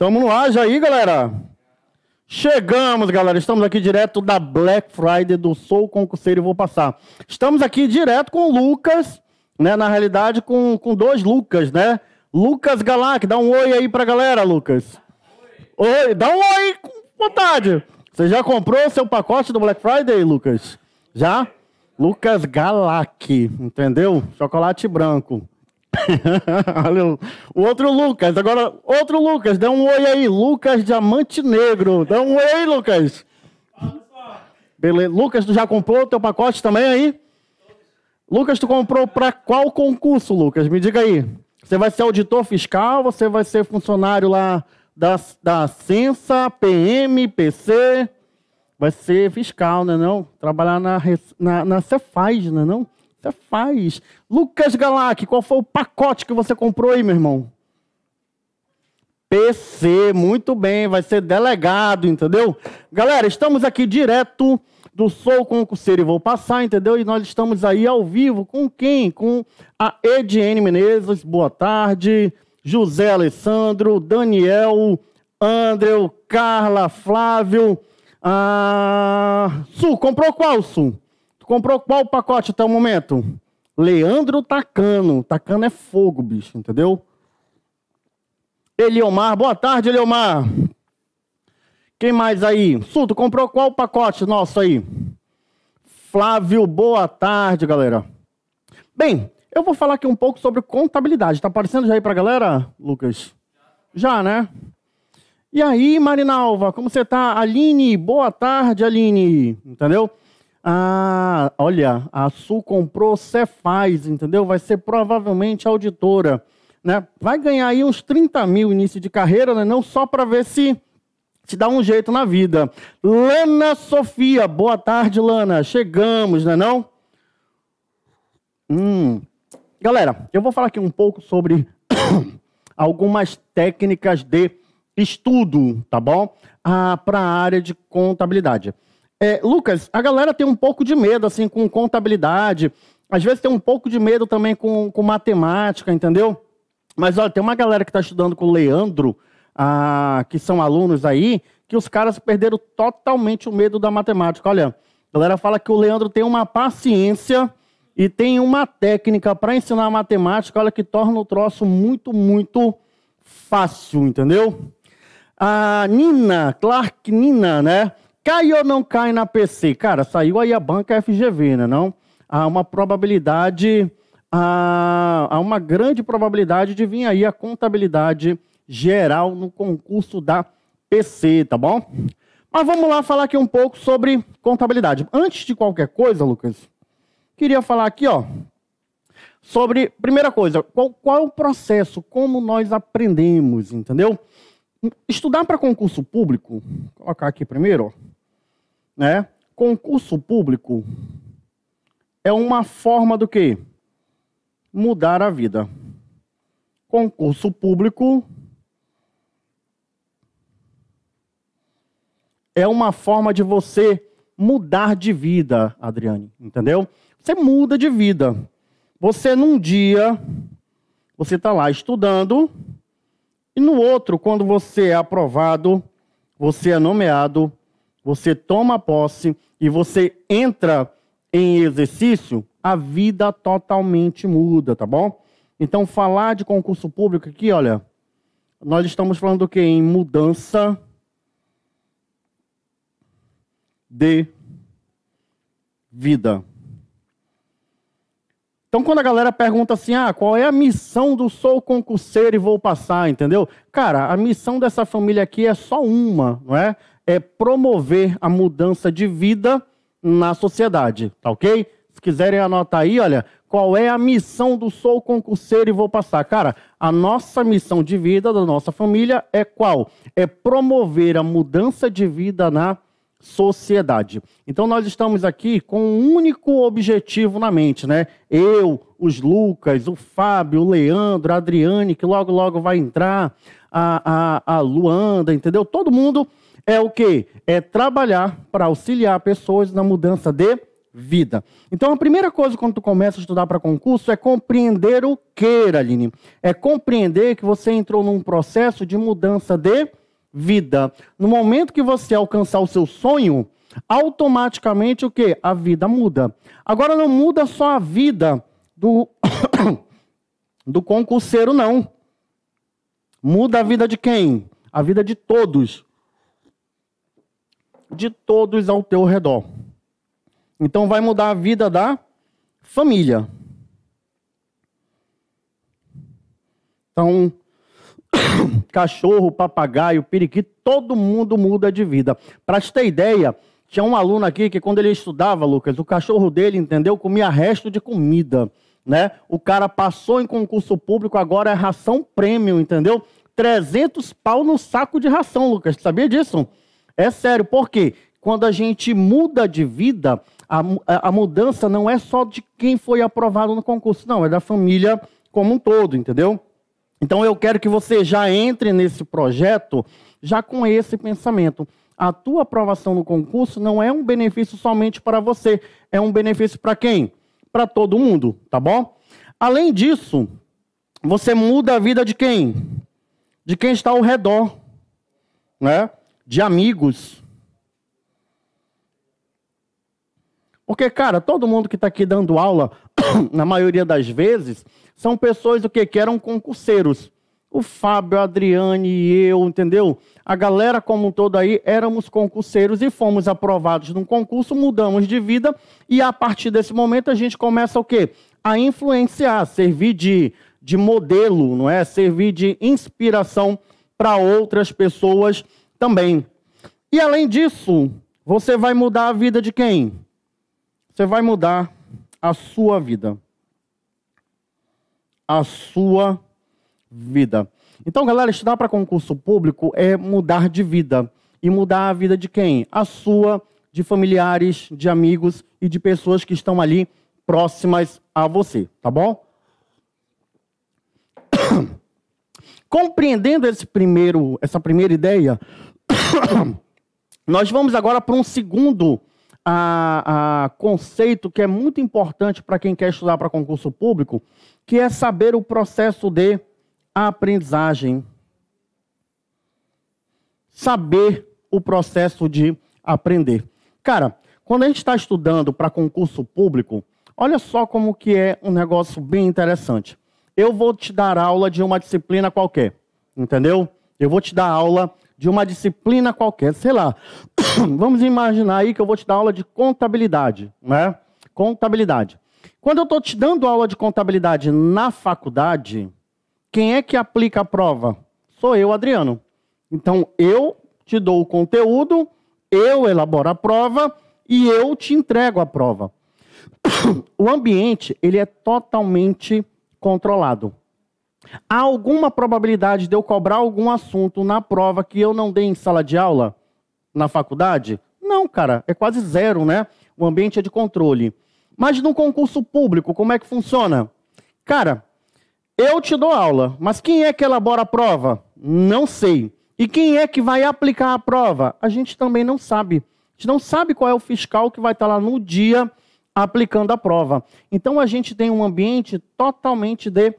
Estamos no ar já aí, galera. Chegamos, galera. Estamos aqui direto da Black Friday do Sou Concurseiro e vou passar. Estamos aqui direto com o Lucas, né? Na realidade, com, com dois Lucas, né? Lucas Galac, dá um oi aí pra galera, Lucas. Oi, oi dá um oi com vontade. Você já comprou seu pacote do Black Friday, Lucas? Já? Lucas Galac, entendeu? Chocolate branco. o outro Lucas, agora outro Lucas, dá um oi aí, Lucas Diamante Negro, dá um oi aí, Lucas. Beleza, Lucas, tu já comprou o teu pacote também aí? Lucas, tu comprou para qual concurso, Lucas? Me diga aí. Você vai ser auditor fiscal, você vai ser funcionário lá da, da Censa, PM, PC, vai ser fiscal, né não? Trabalhar na, na, na Cefaz, né não? Você faz. Lucas Galac, qual foi o pacote que você comprou aí, meu irmão? PC, muito bem, vai ser delegado, entendeu? Galera, estamos aqui direto do Sou Concurseiro e Vou Passar, entendeu? E nós estamos aí ao vivo com quem? Com a Ediene Menezes, boa tarde, José Alessandro, Daniel, André, Carla, Flávio. Ah, Su, comprou qual, Su? Comprou qual pacote até o momento? Leandro Tacano. Tacano é fogo, bicho, entendeu? Eliomar, boa tarde, Eliomar. Quem mais aí? Suto, comprou qual pacote nosso aí? Flávio, boa tarde, galera. Bem, eu vou falar aqui um pouco sobre contabilidade. Tá aparecendo já aí pra galera, Lucas? Já, né? E aí, Marinalva, como você tá? Aline, boa tarde, Aline. Entendeu? Ah, olha, a Sul comprou Cefaz, entendeu? Vai ser provavelmente auditora. Né? Vai ganhar aí uns 30 mil início de carreira, né? não só para ver se te dá um jeito na vida. Lana Sofia, boa tarde, Lana. Chegamos, né não? Hum. Galera, eu vou falar aqui um pouco sobre algumas técnicas de estudo, tá bom? Ah, para a área de contabilidade. É, Lucas, a galera tem um pouco de medo, assim, com contabilidade. Às vezes tem um pouco de medo também com, com matemática, entendeu? Mas olha, tem uma galera que está estudando com o Leandro, ah, que são alunos aí, que os caras perderam totalmente o medo da matemática. Olha, a galera fala que o Leandro tem uma paciência e tem uma técnica para ensinar matemática, olha, que torna o troço muito, muito fácil, entendeu? A Nina, Clark Nina, né? Cai ou não cai na PC? Cara, saiu aí a banca FGV, né? Não? Há uma probabilidade, há, há uma grande probabilidade de vir aí a contabilidade geral no concurso da PC, tá bom? Mas vamos lá falar aqui um pouco sobre contabilidade. Antes de qualquer coisa, Lucas, queria falar aqui, ó, sobre, primeira coisa, qual, qual é o processo, como nós aprendemos, entendeu? Estudar para concurso público, colocar aqui primeiro, ó, né? Concurso público é uma forma do quê? Mudar a vida. Concurso público é uma forma de você mudar de vida, Adriane, entendeu? Você muda de vida. Você num dia você está lá estudando e no outro, quando você é aprovado, você é nomeado você toma posse e você entra em exercício, a vida totalmente muda, tá bom? Então, falar de concurso público aqui, olha, nós estamos falando o quê? Em mudança de vida. Então, quando a galera pergunta assim, ah, qual é a missão do sou concurseiro e vou passar, entendeu? Cara, a missão dessa família aqui é só uma, não é? É promover a mudança de vida na sociedade, tá ok? Se quiserem anotar aí, olha, qual é a missão do sou concurseiro e vou passar. Cara, a nossa missão de vida da nossa família é qual? É promover a mudança de vida na sociedade sociedade. Então nós estamos aqui com um único objetivo na mente, né? Eu, os Lucas, o Fábio, o Leandro, a Adriane, que logo logo vai entrar, a, a, a Luanda, entendeu? Todo mundo é o que? É trabalhar para auxiliar pessoas na mudança de vida. Então a primeira coisa quando tu começa a estudar para concurso é compreender o que, Aline? É compreender que você entrou num processo de mudança de vida. No momento que você alcançar o seu sonho, automaticamente o que? A vida muda. Agora não muda só a vida do do concurseiro não. Muda a vida de quem? A vida de todos. De todos ao teu redor. Então vai mudar a vida da família. Então cachorro, papagaio, periquito, todo mundo muda de vida. Para te ter ideia, tinha um aluno aqui que quando ele estudava, Lucas, o cachorro dele, entendeu, comia resto de comida, né? O cara passou em concurso público, agora é ração prêmio, entendeu? 300 pau no saco de ração, Lucas, sabia disso? É sério, por quê? Quando a gente muda de vida, a, a mudança não é só de quem foi aprovado no concurso, não, é da família como um todo, entendeu? Então eu quero que você já entre nesse projeto já com esse pensamento. A tua aprovação no concurso não é um benefício somente para você, é um benefício para quem? Para todo mundo, tá bom? Além disso, você muda a vida de quem? De quem está ao redor, né? De amigos, Porque, cara, todo mundo que está aqui dando aula, na maioria das vezes, são pessoas o que, que eram concurseiros. O Fábio, a Adriane e eu, entendeu? A galera como um todo aí éramos concurseiros e fomos aprovados num concurso, mudamos de vida e a partir desse momento a gente começa o quê? A influenciar, servir de, de modelo, não é? Servir de inspiração para outras pessoas também. E além disso, você vai mudar a vida de quem? Você vai mudar a sua vida. A sua vida. Então, galera, estudar para concurso público é mudar de vida. E mudar a vida de quem? A sua, de familiares, de amigos e de pessoas que estão ali próximas a você, tá bom? Compreendendo esse primeiro, essa primeira ideia, nós vamos agora para um segundo a, a conceito que é muito importante para quem quer estudar para concurso público, que é saber o processo de aprendizagem. Saber o processo de aprender. Cara, quando a gente está estudando para concurso público, olha só como que é um negócio bem interessante. Eu vou te dar aula de uma disciplina qualquer, entendeu? Eu vou te dar aula de uma disciplina qualquer, sei lá. Vamos imaginar aí que eu vou te dar aula de contabilidade, né? Contabilidade. Quando eu estou te dando aula de contabilidade na faculdade, quem é que aplica a prova? Sou eu, Adriano. Então eu te dou o conteúdo, eu elaboro a prova e eu te entrego a prova. O ambiente ele é totalmente controlado. Há alguma probabilidade de eu cobrar algum assunto na prova que eu não dei em sala de aula? Na faculdade? Não, cara, é quase zero, né? O ambiente é de controle. Mas num concurso público, como é que funciona? Cara, eu te dou aula, mas quem é que elabora a prova? Não sei. E quem é que vai aplicar a prova? A gente também não sabe. A gente não sabe qual é o fiscal que vai estar lá no dia aplicando a prova. Então a gente tem um ambiente totalmente de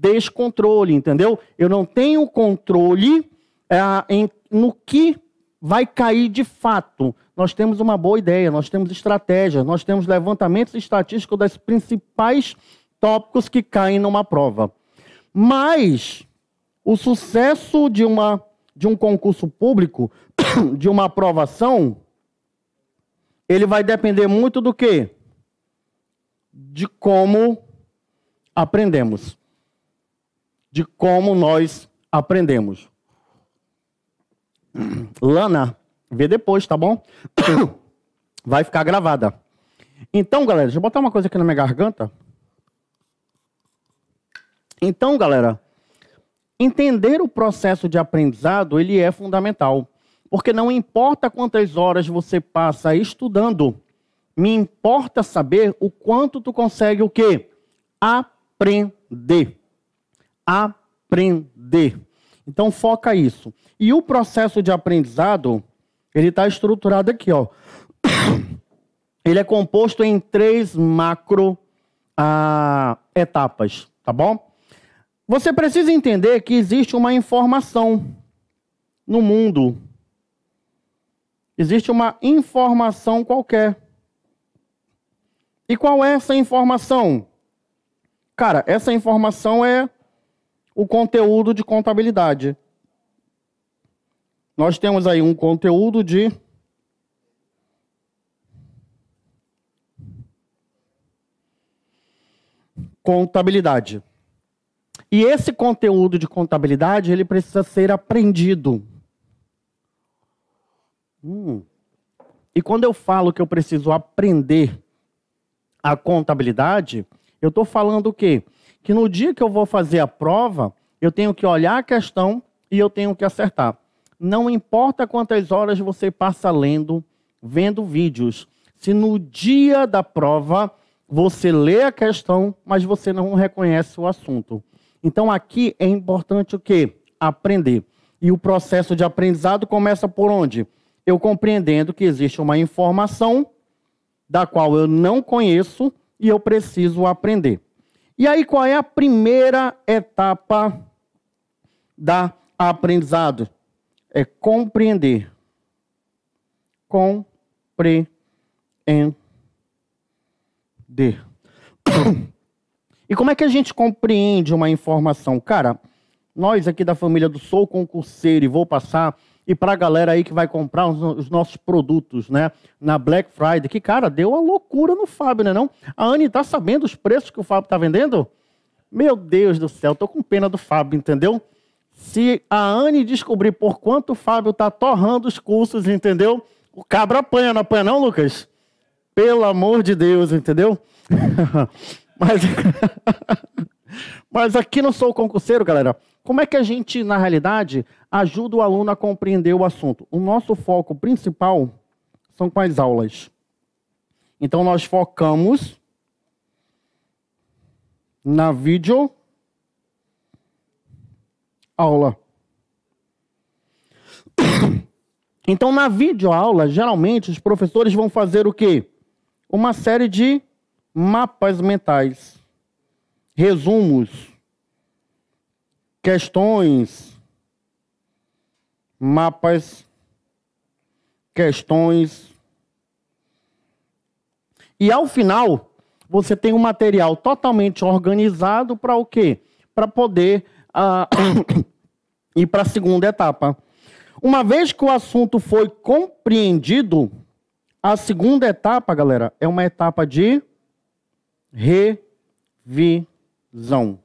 descontrole, entendeu? Eu não tenho controle é, em, no que vai cair de fato. Nós temos uma boa ideia, nós temos estratégia, nós temos levantamentos estatísticos das principais tópicos que caem numa prova. Mas o sucesso de, uma, de um concurso público, de uma aprovação, ele vai depender muito do quê? De como aprendemos de como nós aprendemos. Lana, vê depois, tá bom? Vai ficar gravada. Então, galera, deixa eu botar uma coisa aqui na minha garganta. Então, galera, entender o processo de aprendizado, ele é fundamental. Porque não importa quantas horas você passa estudando, me importa saber o quanto tu consegue o quê? Aprender aprender. Então foca isso. E o processo de aprendizado, ele está estruturado aqui, ó. Ele é composto em três macro ah, etapas, tá bom? Você precisa entender que existe uma informação no mundo. Existe uma informação qualquer. E qual é essa informação? Cara, essa informação é o conteúdo de contabilidade. Nós temos aí um conteúdo de contabilidade. E esse conteúdo de contabilidade, ele precisa ser aprendido. Hum. E quando eu falo que eu preciso aprender a contabilidade, eu estou falando o quê? que no dia que eu vou fazer a prova, eu tenho que olhar a questão e eu tenho que acertar. Não importa quantas horas você passa lendo, vendo vídeos. Se no dia da prova você lê a questão, mas você não reconhece o assunto. Então aqui é importante o quê? Aprender. E o processo de aprendizado começa por onde? Eu compreendendo que existe uma informação da qual eu não conheço e eu preciso aprender. E aí, qual é a primeira etapa da aprendizado? É compreender. Compreender. E como é que a gente compreende uma informação? Cara, nós aqui da família do Sou Concurseiro e vou passar e para a galera aí que vai comprar os, os, nossos produtos, né? Na Black Friday, que, cara, deu uma loucura no Fábio, né não? A Anne tá sabendo os preços que o Fábio tá vendendo? Meu Deus do céu, tô com pena do Fábio, entendeu? Se a Anne descobrir por quanto o Fábio tá torrando os cursos, entendeu? O cabra apanha, não apanha não, Lucas? Pelo amor de Deus, entendeu? Mas... Mas aqui não sou concurseiro, galera. Como é que a gente, na realidade, ajuda o aluno a compreender o assunto? O nosso foco principal são com as aulas. Então, nós focamos na vídeo aula. Então, na videoaula, geralmente os professores vão fazer o quê? Uma série de mapas mentais, resumos, questões, mapas, questões. E ao final, você tem um material totalmente organizado para o quê? Para poder uh, ir para a segunda etapa. Uma vez que o assunto foi compreendido, a segunda etapa, galera, é uma etapa de revisão.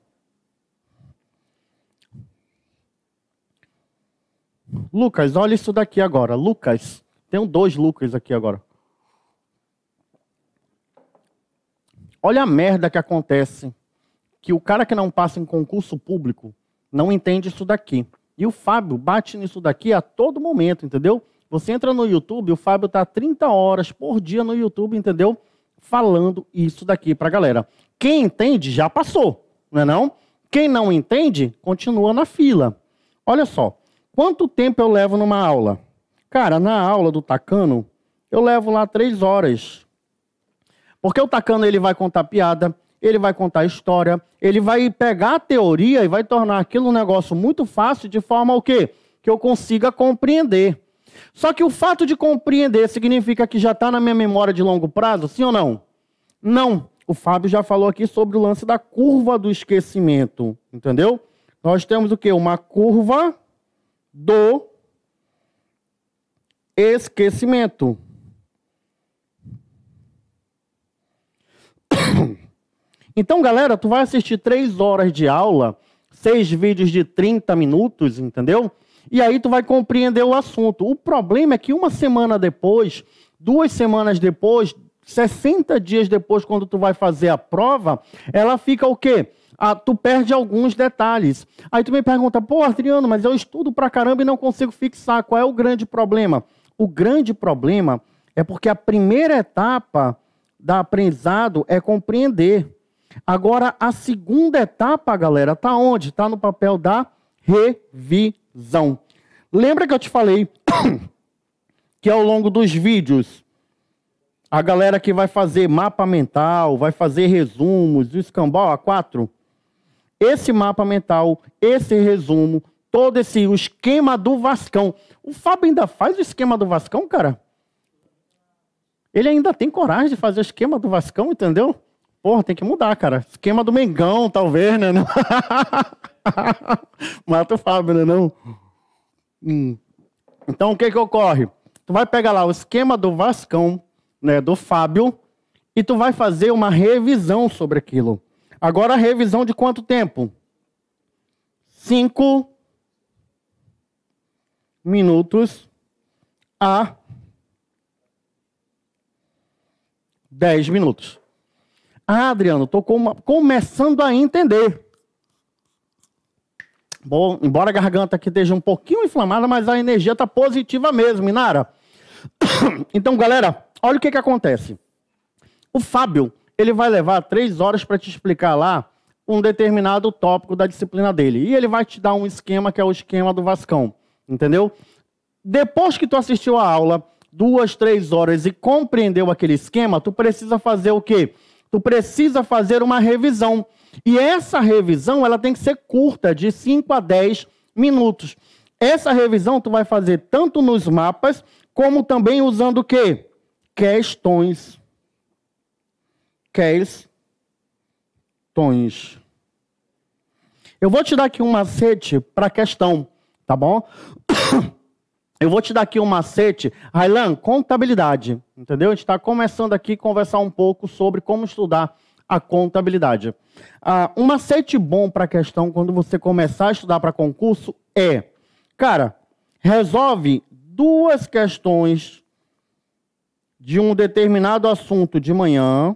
Lucas, olha isso daqui agora. Lucas. tem dois Lucas aqui agora. Olha a merda que acontece. Que o cara que não passa em concurso público não entende isso daqui. E o Fábio bate nisso daqui a todo momento, entendeu? Você entra no YouTube, o Fábio tá 30 horas por dia no YouTube, entendeu? Falando isso daqui pra galera. Quem entende já passou, não é não? Quem não entende, continua na fila. Olha só. Quanto tempo eu levo numa aula? Cara, na aula do Tacano, eu levo lá três horas. Porque o Tacano ele vai contar piada, ele vai contar história, ele vai pegar a teoria e vai tornar aquilo um negócio muito fácil de forma o quê? Que eu consiga compreender. Só que o fato de compreender significa que já está na minha memória de longo prazo, sim ou não? Não. O Fábio já falou aqui sobre o lance da curva do esquecimento, entendeu? Nós temos o quê? Uma curva do esquecimento. Então, galera, tu vai assistir três horas de aula, seis vídeos de 30 minutos, entendeu? E aí tu vai compreender o assunto. O problema é que uma semana depois, duas semanas depois, 60 dias depois, quando tu vai fazer a prova, ela fica o quê? ah, tu perde alguns detalhes. Aí tu me pergunta, pô, Adriano, mas eu estudo pra caramba e não consigo fixar. Qual é o grande problema? O grande problema é porque a primeira etapa da aprendizado é compreender. Agora, a segunda etapa, galera, tá onde? Tá no papel da revisão. Lembra que eu te falei que ao longo dos vídeos, a galera que vai fazer mapa mental, vai fazer resumos, o escambau a quatro, esse mapa mental, esse resumo, todo esse o esquema do Vascão. O Fábio ainda faz o esquema do Vascão, cara? Ele ainda tem coragem de fazer o esquema do Vascão, entendeu? Porra, tem que mudar, cara. Esquema do Mengão, talvez, né? Mata o Fábio, né? Não? Hum. Então, o que que ocorre? Tu vai pegar lá o esquema do Vascão, né? Do Fábio, e tu vai fazer uma revisão sobre aquilo. Agora, a revisão de quanto tempo? Cinco minutos a dez minutos. Ah, Adriano, estou com começando a entender. Bom, embora a garganta aqui esteja um pouquinho inflamada, mas a energia está positiva mesmo, Inara. Então, galera, olha o que, que acontece. O Fábio ele vai levar três horas para te explicar lá um determinado tópico da disciplina dele. E ele vai te dar um esquema que é o esquema do Vascão, entendeu? Depois que tu assistiu a aula, duas, três horas, e compreendeu aquele esquema, tu precisa fazer o quê? Tu precisa fazer uma revisão. E essa revisão, ela tem que ser curta, de 5 a 10 minutos. Essa revisão tu vai fazer tanto nos mapas, como também usando o quê? Questões queis tons. Eu vou te dar aqui um macete para a questão, tá bom? Eu vou te dar aqui um macete, Railan, contabilidade, entendeu? A gente está começando aqui a conversar um pouco sobre como estudar a contabilidade. Ah, um macete bom para a questão quando você começar a estudar para concurso é, cara, resolve duas questões de um determinado assunto de manhã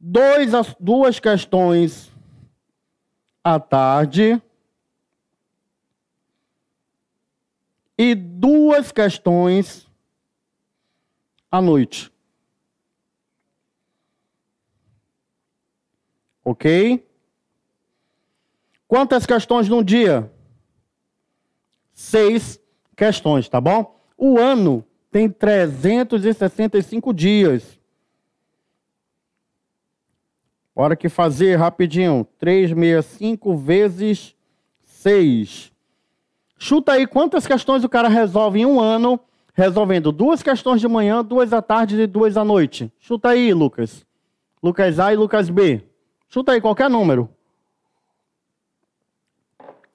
dois, duas questões à tarde e duas questões à noite. Ok? Quantas questões num dia? Seis questões, tá bom? O ano tem 365 dias. Hora que fazer, rapidinho. 365 vezes 6. Chuta aí quantas questões o cara resolve em um ano, resolvendo duas questões de manhã, duas à tarde e duas à noite. Chuta aí, Lucas. Lucas A e Lucas B. Chuta aí qualquer número.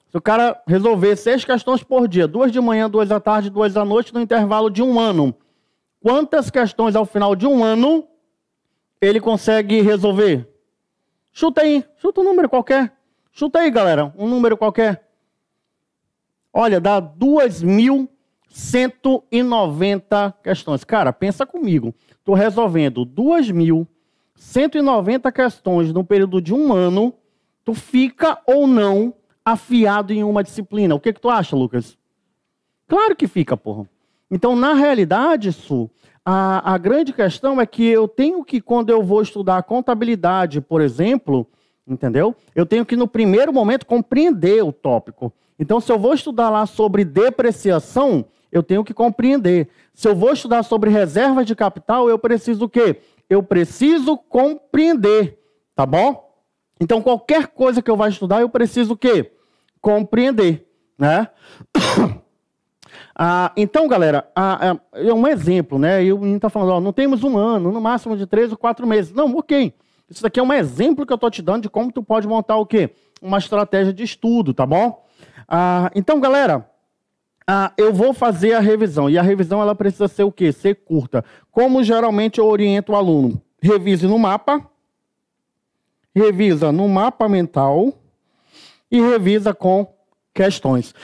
Se o cara resolver seis questões por dia, duas de manhã, duas à tarde, duas à noite, no intervalo de um ano, quantas questões ao final de um ano ele consegue resolver? Chuta aí, chuta um número qualquer. Chuta aí, galera, um número qualquer. Olha, dá 2.190 questões. Cara, pensa comigo. Tô resolvendo 2.190 questões no período de um ano. Tu fica ou não afiado em uma disciplina? O que, que tu acha, Lucas? Claro que fica, porra. Então, na realidade, Su, a, a grande questão é que eu tenho que, quando eu vou estudar contabilidade, por exemplo, entendeu? Eu tenho que, no primeiro momento, compreender o tópico. Então, se eu vou estudar lá sobre depreciação, eu tenho que compreender. Se eu vou estudar sobre reserva de capital, eu preciso o quê? Eu preciso compreender, tá bom? Então, qualquer coisa que eu vá estudar, eu preciso o quê? Compreender, né? Ah, então, galera, ah, ah, é um exemplo, né? E o menino está falando, ó, não temos um ano, no máximo de três ou quatro meses. Não, ok. Isso daqui é um exemplo que eu estou te dando de como tu pode montar o quê? Uma estratégia de estudo, tá bom? Ah, então, galera, ah, eu vou fazer a revisão. E a revisão, ela precisa ser o quê? Ser curta. Como geralmente eu oriento o aluno? Revise no mapa. Revisa no mapa mental. E revisa com questões.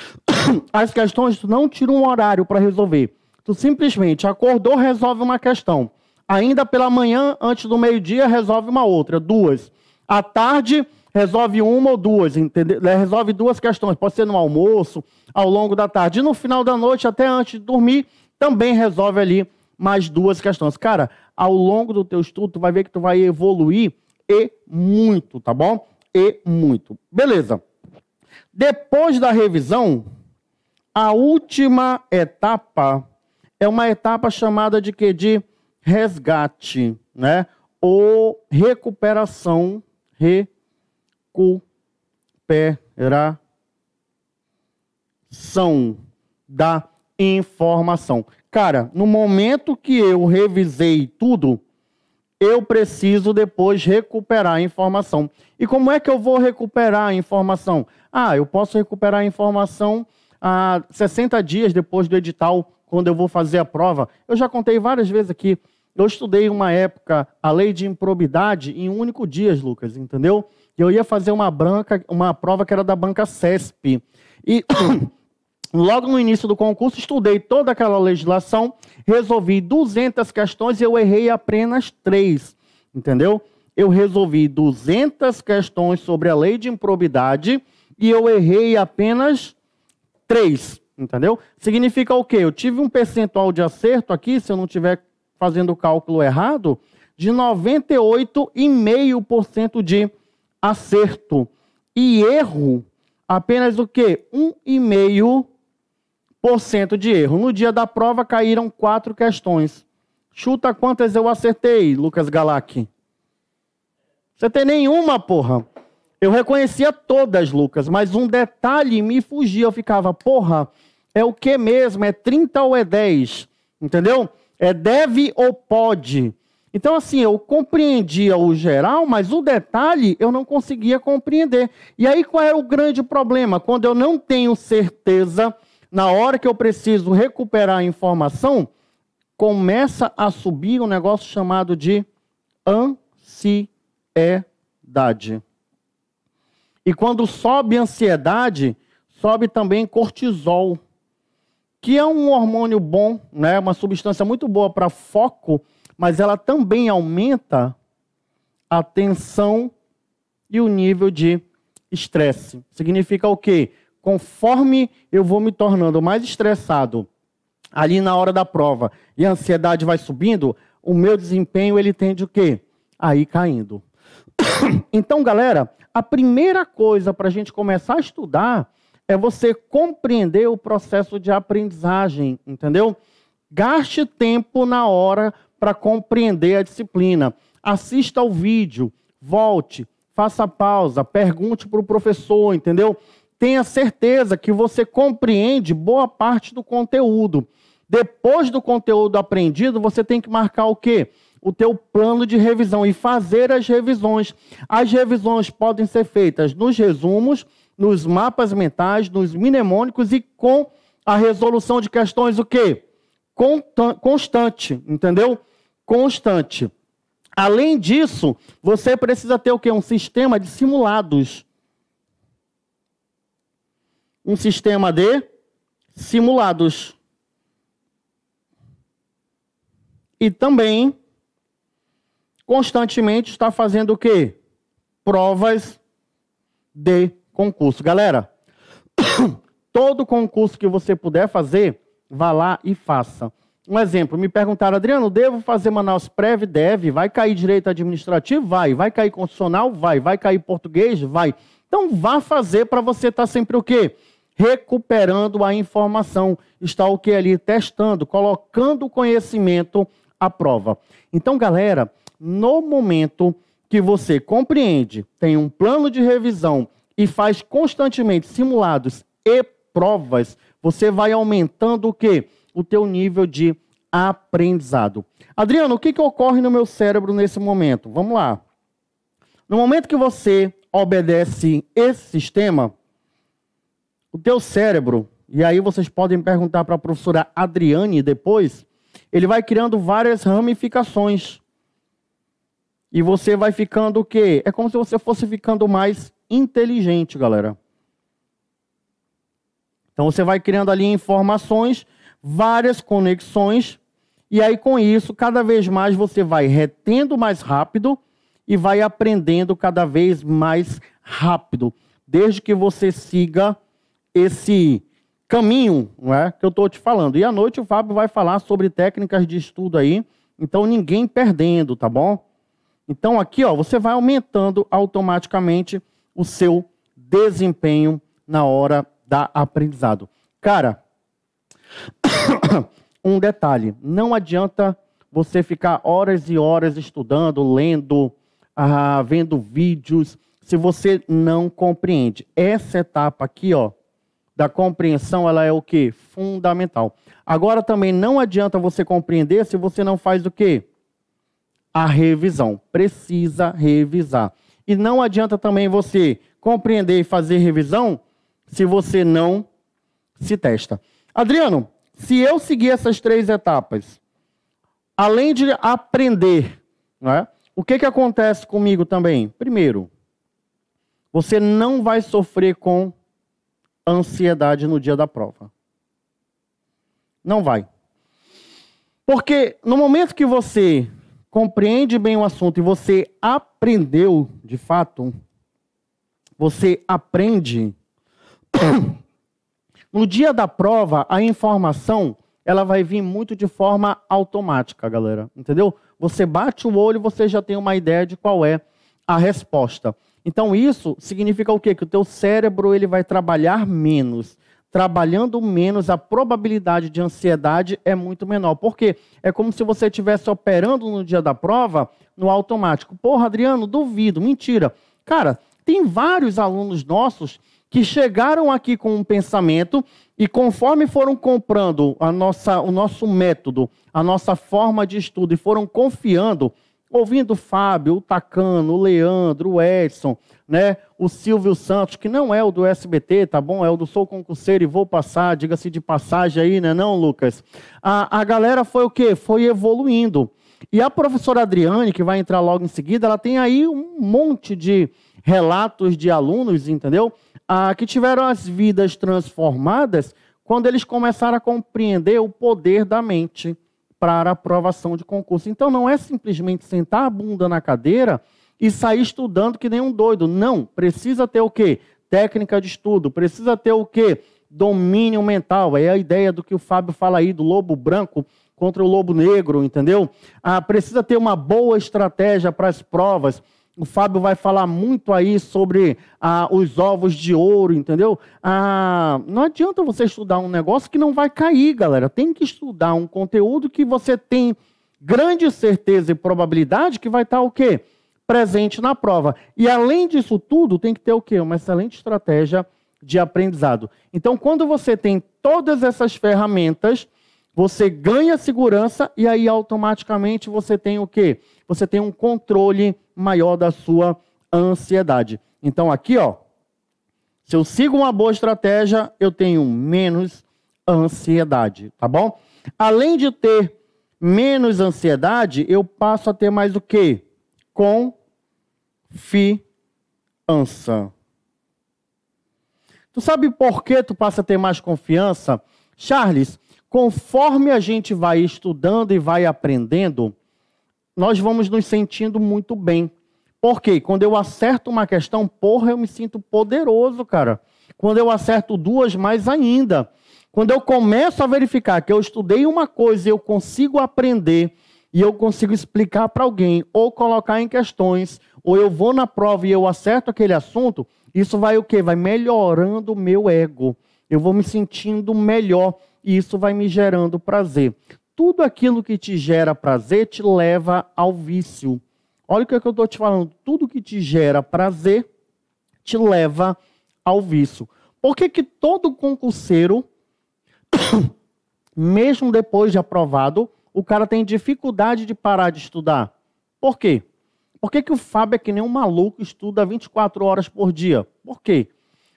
as questões tu não tira um horário para resolver. Tu simplesmente acordou, resolve uma questão. Ainda pela manhã, antes do meio-dia, resolve uma outra, duas. À tarde, resolve uma ou duas, entendeu? Né, resolve duas questões. Pode ser no almoço, ao longo da tarde. E no final da noite, até antes de dormir, também resolve ali mais duas questões. Cara, ao longo do teu estudo, tu vai ver que tu vai evoluir e muito, tá bom? E muito. Beleza. Depois da revisão, a última etapa é uma etapa chamada de que de resgate, né? Ou recuperação, recuperação da informação. Cara, no momento que eu revisei tudo, eu preciso depois recuperar a informação. E como é que eu vou recuperar a informação? Ah, eu posso recuperar a informação a 60 dias depois do edital, quando eu vou fazer a prova. Eu já contei várias vezes aqui. Eu estudei uma época a lei de improbidade em um único dia, Lucas, entendeu? Eu ia fazer uma branca, uma prova que era da banca CESP. E logo no início do concurso, estudei toda aquela legislação, resolvi 200 questões e eu errei apenas três, entendeu? Eu resolvi 200 questões sobre a lei de improbidade e eu errei apenas 3, entendeu? Significa o quê? Eu tive um percentual de acerto aqui, se eu não estiver fazendo o cálculo errado, de 98,5% de acerto. E erro, apenas o quê? 1,5% de erro. No dia da prova caíram quatro questões. Chuta quantas eu acertei, Lucas Galac? Você tem nenhuma, porra. Eu reconhecia todas, Lucas, mas um detalhe me fugia. Eu ficava, porra, é o que mesmo? É 30 ou é 10? Entendeu? É deve ou pode. Então, assim, eu compreendia o geral, mas o detalhe eu não conseguia compreender. E aí, qual é o grande problema? Quando eu não tenho certeza, na hora que eu preciso recuperar a informação, começa a subir um negócio chamado de ansiedade. E quando sobe ansiedade, sobe também cortisol, que é um hormônio bom, né? É uma substância muito boa para foco, mas ela também aumenta a tensão e o nível de estresse. Significa o quê? Conforme eu vou me tornando mais estressado ali na hora da prova e a ansiedade vai subindo, o meu desempenho ele tende o quê? Aí caindo. Então, galera, a primeira coisa para a gente começar a estudar é você compreender o processo de aprendizagem, entendeu? Gaste tempo na hora para compreender a disciplina. Assista ao vídeo, volte, faça pausa, pergunte para o professor, entendeu? Tenha certeza que você compreende boa parte do conteúdo. Depois do conteúdo aprendido, você tem que marcar o quê? o teu plano de revisão e fazer as revisões. As revisões podem ser feitas nos resumos, nos mapas mentais, nos mnemônicos e com a resolução de questões o quê? Constante, entendeu? Constante. Além disso, você precisa ter o quê? Um sistema de simulados. Um sistema de simulados. E também constantemente está fazendo o quê? Provas de concurso. Galera, todo concurso que você puder fazer, vá lá e faça. Um exemplo, me perguntaram, Adriano, devo fazer Manaus Prev? Deve. Vai cair direito administrativo? Vai. Vai cair constitucional? Vai. Vai cair português? Vai. Então vá fazer para você estar tá sempre o quê? Recuperando a informação. Está o que ali? Testando, colocando o conhecimento à prova. Então, galera, no momento que você compreende, tem um plano de revisão e faz constantemente simulados e provas, você vai aumentando o quê? O teu nível de aprendizado. Adriano, o que, que ocorre no meu cérebro nesse momento? Vamos lá. No momento que você obedece esse sistema, o teu cérebro, e aí vocês podem perguntar para a professora Adriane depois, ele vai criando várias ramificações. E você vai ficando o quê? É como se você fosse ficando mais inteligente, galera. Então você vai criando ali informações, várias conexões, e aí com isso, cada vez mais você vai retendo mais rápido e vai aprendendo cada vez mais rápido, desde que você siga esse caminho não é, que eu estou te falando. E à noite o Fábio vai falar sobre técnicas de estudo aí, então ninguém perdendo, tá bom? Então aqui, ó, você vai aumentando automaticamente o seu desempenho na hora da aprendizado. Cara, um detalhe, não adianta você ficar horas e horas estudando, lendo, ah, vendo vídeos, se você não compreende. Essa etapa aqui, ó, da compreensão, ela é o que? Fundamental. Agora também não adianta você compreender se você não faz o quê? a revisão. Precisa revisar. E não adianta também você compreender e fazer revisão se você não se testa. Adriano, se eu seguir essas três etapas, além de aprender, né, o que, que acontece comigo também? Primeiro, você não vai sofrer com ansiedade no dia da prova. Não vai. Porque no momento que você compreende bem o assunto e você aprendeu, de fato, você aprende. No dia da prova, a informação ela vai vir muito de forma automática, galera. Entendeu? Você bate o olho, você já tem uma ideia de qual é a resposta. Então isso significa o quê? Que o teu cérebro ele vai trabalhar menos trabalhando menos, a probabilidade de ansiedade é muito menor. Porque é como se você estivesse operando no dia da prova no automático. Porra, Adriano, duvido, mentira. Cara, tem vários alunos nossos que chegaram aqui com um pensamento e conforme foram comprando a nossa, o nosso método, a nossa forma de estudo e foram confiando ouvindo o Fábio, o Tacano, o Leandro, o Edson, né, o Silvio Santos, que não é o do SBT, tá bom? É o do Sou Concurseiro e Vou Passar, diga-se de passagem aí, né não, Lucas? A, a galera foi o quê? Foi evoluindo. E a professora Adriane, que vai entrar logo em seguida, ela tem aí um monte de relatos de alunos, entendeu? Ah, que tiveram as vidas transformadas quando eles começaram a compreender o poder da mente para aprovação de concurso. Então não é simplesmente sentar a bunda na cadeira e sair estudando que nem um doido. Não, precisa ter o quê? Técnica de estudo, precisa ter o quê? Domínio mental. É a ideia do que o Fábio fala aí do lobo branco contra o lobo negro, entendeu? Ah, precisa ter uma boa estratégia para as provas o Fábio vai falar muito aí sobre ah, os ovos de ouro, entendeu? Ah, não adianta você estudar um negócio que não vai cair, galera. Tem que estudar um conteúdo que você tem grande certeza e probabilidade que vai estar tá o quê? Presente na prova. E além disso tudo, tem que ter o quê? Uma excelente estratégia de aprendizado. Então, quando você tem todas essas ferramentas, você ganha segurança e aí automaticamente você tem o quê? Você tem um controle maior da sua ansiedade. Então aqui, ó, se eu sigo uma boa estratégia, eu tenho menos ansiedade, tá bom? Além de ter menos ansiedade, eu passo a ter mais o quê? Confiança. Tu sabe por que tu passa a ter mais confiança? Charles, conforme a gente vai estudando e vai aprendendo, nós vamos nos sentindo muito bem. Porque quando eu acerto uma questão, porra, eu me sinto poderoso, cara. Quando eu acerto duas, mais ainda. Quando eu começo a verificar que eu estudei uma coisa e eu consigo aprender e eu consigo explicar para alguém ou colocar em questões, ou eu vou na prova e eu acerto aquele assunto, isso vai o quê? Vai melhorando o meu ego. Eu vou me sentindo melhor e isso vai me gerando prazer tudo aquilo que te gera prazer te leva ao vício. Olha o que, é que eu estou te falando. Tudo que te gera prazer te leva ao vício. Por que, que todo concurseiro, mesmo depois de aprovado, o cara tem dificuldade de parar de estudar? Por quê? Por que, que o Fábio é que nem um maluco estuda 24 horas por dia? Por quê?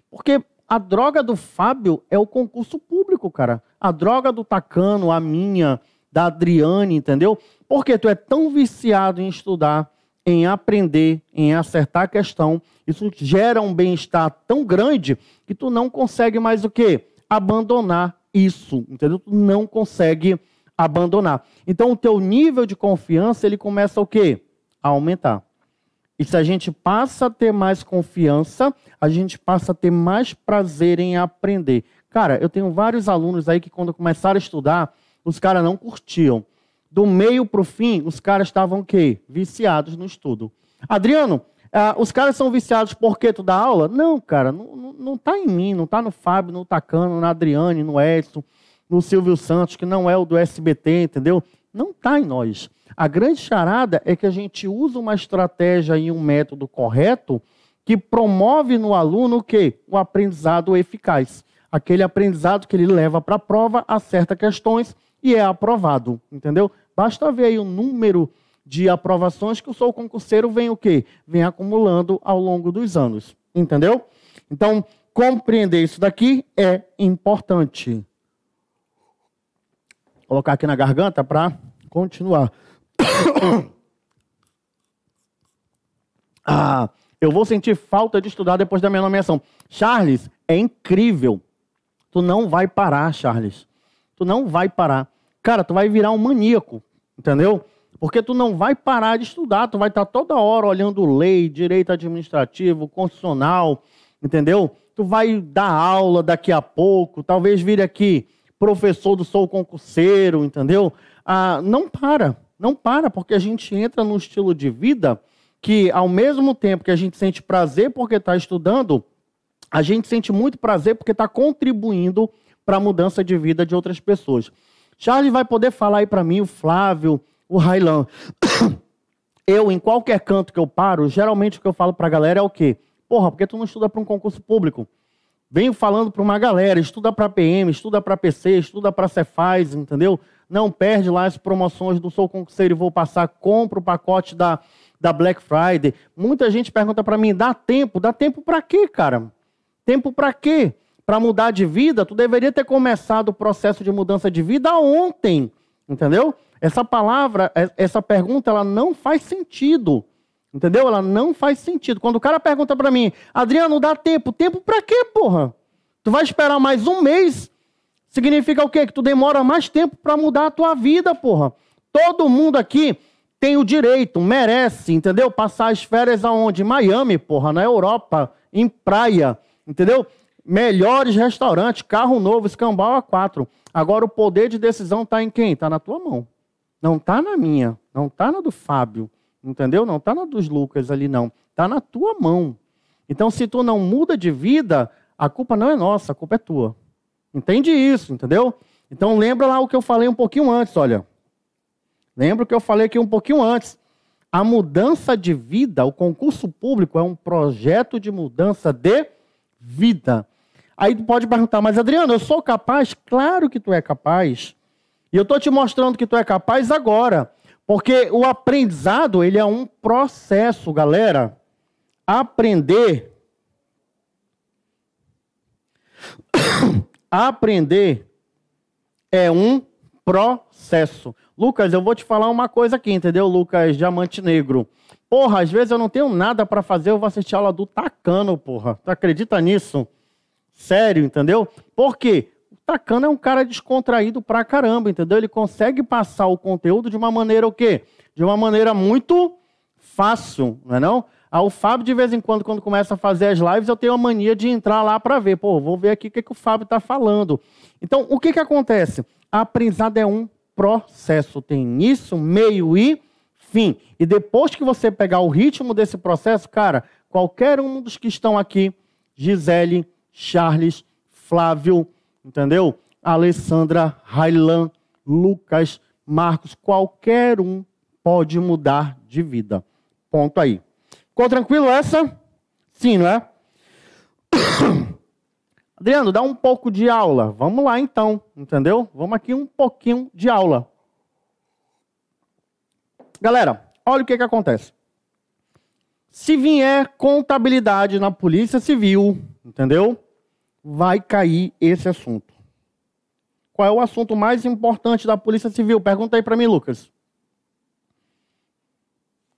Porque a droga do Fábio é o concurso público, cara a droga do Tacano, a minha, da Adriane, entendeu? Porque tu é tão viciado em estudar, em aprender, em acertar a questão, isso gera um bem-estar tão grande que tu não consegue mais o quê? Abandonar isso, entendeu? Tu não consegue abandonar. Então o teu nível de confiança, ele começa o quê? A aumentar. E se a gente passa a ter mais confiança, a gente passa a ter mais prazer em aprender. Cara, eu tenho vários alunos aí que quando começaram a estudar, os caras não curtiam. Do meio para o fim, os caras estavam o quê? Viciados no estudo. Adriano, ah, os caras são viciados porque tu dá aula? Não, cara, não, não, não tá em mim, não tá no Fábio, no Tacano, na Adriane, no Edson, no Silvio Santos, que não é o do SBT, entendeu? Não tá em nós. A grande charada é que a gente usa uma estratégia e um método correto que promove no aluno o quê? O aprendizado eficaz aquele aprendizado que ele leva para a prova, acerta questões e é aprovado, entendeu? Basta ver aí o número de aprovações que o seu concurseiro vem o quê? Vem acumulando ao longo dos anos, entendeu? Então, compreender isso daqui é importante. Vou colocar aqui na garganta para continuar. ah, eu vou sentir falta de estudar depois da minha nomeação. Charles, é incrível. Tu não vai parar, Charles. Tu não vai parar. Cara, tu vai virar um maníaco, entendeu? Porque tu não vai parar de estudar, tu vai estar toda hora olhando lei, direito administrativo, constitucional, entendeu? Tu vai dar aula daqui a pouco, talvez vire aqui professor do Sou Concurseiro, entendeu? Ah, não para, não para, porque a gente entra num estilo de vida que, ao mesmo tempo que a gente sente prazer porque está estudando, a gente sente muito prazer porque está contribuindo para a mudança de vida de outras pessoas. Charles vai poder falar aí para mim, o Flávio, o Railan. Eu, em qualquer canto que eu paro, geralmente o que eu falo para a galera é o quê? Porra, porque tu não estuda para um concurso público? Venho falando para uma galera, estuda para PM, estuda para PC, estuda para Cefaz, entendeu? Não perde lá as promoções do Sou Concurseiro e Vou Passar, compra o pacote da, da Black Friday. Muita gente pergunta para mim, dá tempo? Dá tempo para quê, cara? Tempo para quê? Para mudar de vida, tu deveria ter começado o processo de mudança de vida ontem, entendeu? Essa palavra, é, essa pergunta, ela não faz sentido. Entendeu? Ela não faz sentido. Quando o cara pergunta para mim, Adriano, dá tempo. Tempo para quê, porra? Tu vai esperar mais um mês? Significa o quê? Que tu demora mais tempo para mudar a tua vida, porra. Todo mundo aqui tem o direito, merece, entendeu? Passar as férias aonde? Miami, porra, na Europa, em praia entendeu? Melhores restaurantes, carro novo, escambau a quatro. Agora o poder de decisão está em quem? Está na tua mão. Não está na minha, não está na do Fábio, entendeu? Não está na dos Lucas ali não, está na tua mão. Então se tu não muda de vida, a culpa não é nossa, a culpa é tua. Entende isso, entendeu? Então lembra lá o que eu falei um pouquinho antes, olha. Lembra o que eu falei aqui um pouquinho antes. A mudança de vida, o concurso público é um projeto de mudança de vida. Aí tu pode perguntar, mas Adriano, eu sou capaz? Claro que tu é capaz. E eu estou te mostrando que tu é capaz agora. Porque o aprendizado, ele é um processo, galera. Aprender. Aprender é um processo. Lucas, eu vou te falar uma coisa aqui, entendeu, Lucas Diamante Negro? Porra, às vezes eu não tenho nada para fazer, eu vou assistir aula do Tacano, porra. Tu acredita nisso? Sério, entendeu? Por quê? O Tacano é um cara descontraído pra caramba, entendeu? Ele consegue passar o conteúdo de uma maneira o quê? De uma maneira muito fácil, não é não? Ah, o Fábio, de vez em quando, quando começa a fazer as lives, eu tenho a mania de entrar lá para ver. Pô, vou ver aqui o que, que o Fábio está falando. Então, o que, que acontece? A aprendizado é um processo. Tem início, meio e fim. E depois que você pegar o ritmo desse processo, cara, qualquer um dos que estão aqui, Gisele, Charles, Flávio, entendeu? Alessandra, Railan, Lucas, Marcos, qualquer um pode mudar de vida. Ponto aí. Ficou tranquilo essa? Sim, não é? Adriano, dá um pouco de aula. Vamos lá então, entendeu? Vamos aqui um pouquinho de aula. Galera, olha o que, que acontece. Se vier contabilidade na Polícia Civil, entendeu? Vai cair esse assunto. Qual é o assunto mais importante da Polícia Civil? Pergunta aí para mim, Lucas.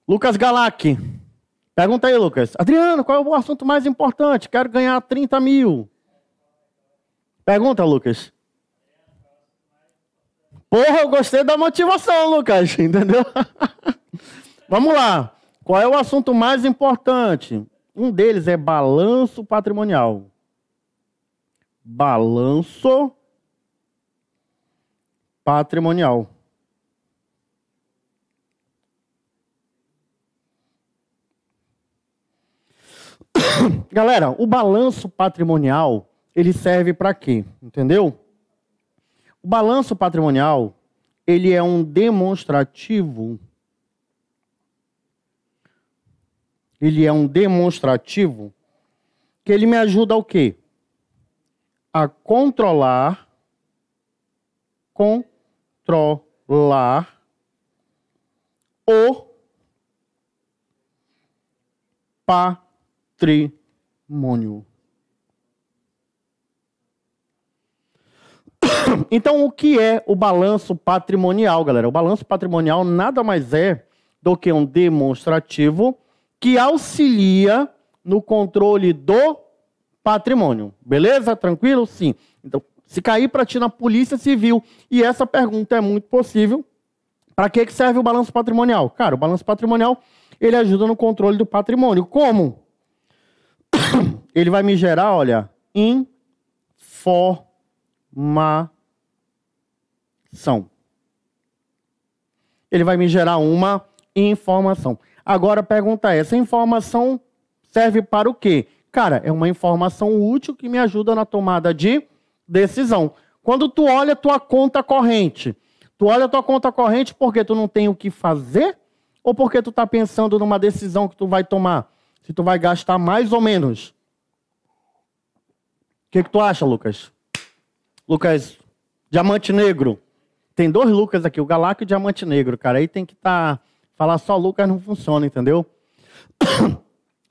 Lucas Galac. Pergunta aí, Lucas. Adriano, qual é o assunto mais importante? Quero ganhar 30 mil. Pergunta, Lucas. Porra, eu gostei da motivação, Lucas, entendeu? Vamos lá. Qual é o assunto mais importante? Um deles é balanço patrimonial. Balanço patrimonial. Galera, o balanço patrimonial, ele serve para quê? Entendeu? O balanço patrimonial, ele é um demonstrativo ele é um demonstrativo que ele me ajuda ao quê? A controlar controlar o patrimônio. Então, o que é o balanço patrimonial, galera? O balanço patrimonial nada mais é do que um demonstrativo que auxilia no controle do patrimônio. Beleza? Tranquilo? Sim. Então, se cair para ti na Polícia Civil, e essa pergunta é muito possível, para que, que serve o balanço patrimonial? Cara, o balanço patrimonial, ele ajuda no controle do patrimônio. Como? Ele vai me gerar, olha, informação uma são. Ele vai me gerar uma informação. Agora a pergunta é: essa informação serve para o quê? Cara, é uma informação útil que me ajuda na tomada de decisão. Quando tu olha tua conta corrente, tu olha tua conta corrente porque tu não tem o que fazer ou porque tu está pensando numa decisão que tu vai tomar, se tu vai gastar mais ou menos. O que, que tu acha, Lucas? Lucas, Diamante Negro. Tem dois Lucas aqui, o Galáctico e o Diamante Negro, cara. Aí tem que estar. Tá... Falar só Lucas não funciona, entendeu?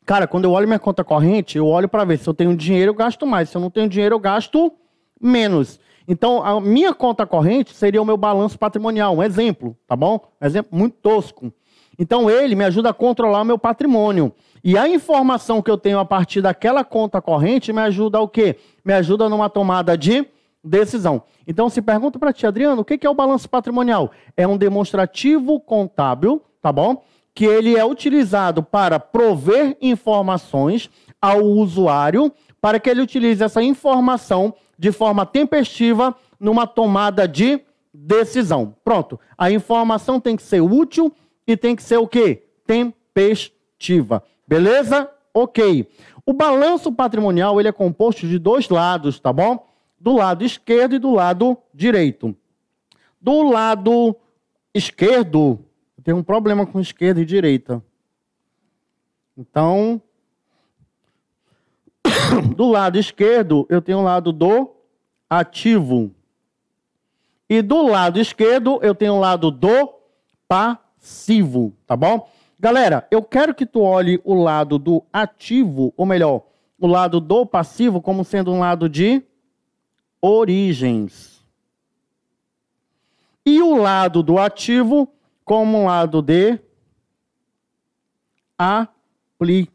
Cara, quando eu olho minha conta corrente, eu olho para ver se eu tenho dinheiro, eu gasto mais. Se eu não tenho dinheiro, eu gasto menos. Então, a minha conta corrente seria o meu balanço patrimonial. Um exemplo, tá bom? Um exemplo muito tosco. Então, ele me ajuda a controlar o meu patrimônio. E a informação que eu tenho a partir daquela conta corrente me ajuda o quê? Me ajuda numa tomada de decisão. Então, se pergunta para ti, Adriano, o que é o balanço patrimonial? É um demonstrativo contábil, tá bom? Que ele é utilizado para prover informações ao usuário, para que ele utilize essa informação de forma tempestiva numa tomada de decisão. Pronto. A informação tem que ser útil e tem que ser o quê? Tempestiva. Beleza? Ok. O balanço patrimonial ele é composto de dois lados, tá bom? do lado esquerdo e do lado direito. Do lado esquerdo, eu tenho um problema com esquerda e direita. Então, do lado esquerdo, eu tenho o lado do ativo. E do lado esquerdo, eu tenho o lado do passivo, tá bom? Galera, eu quero que tu olhe o lado do ativo, ou melhor, o lado do passivo como sendo um lado de origens. E o lado do ativo como um lado de aplicações.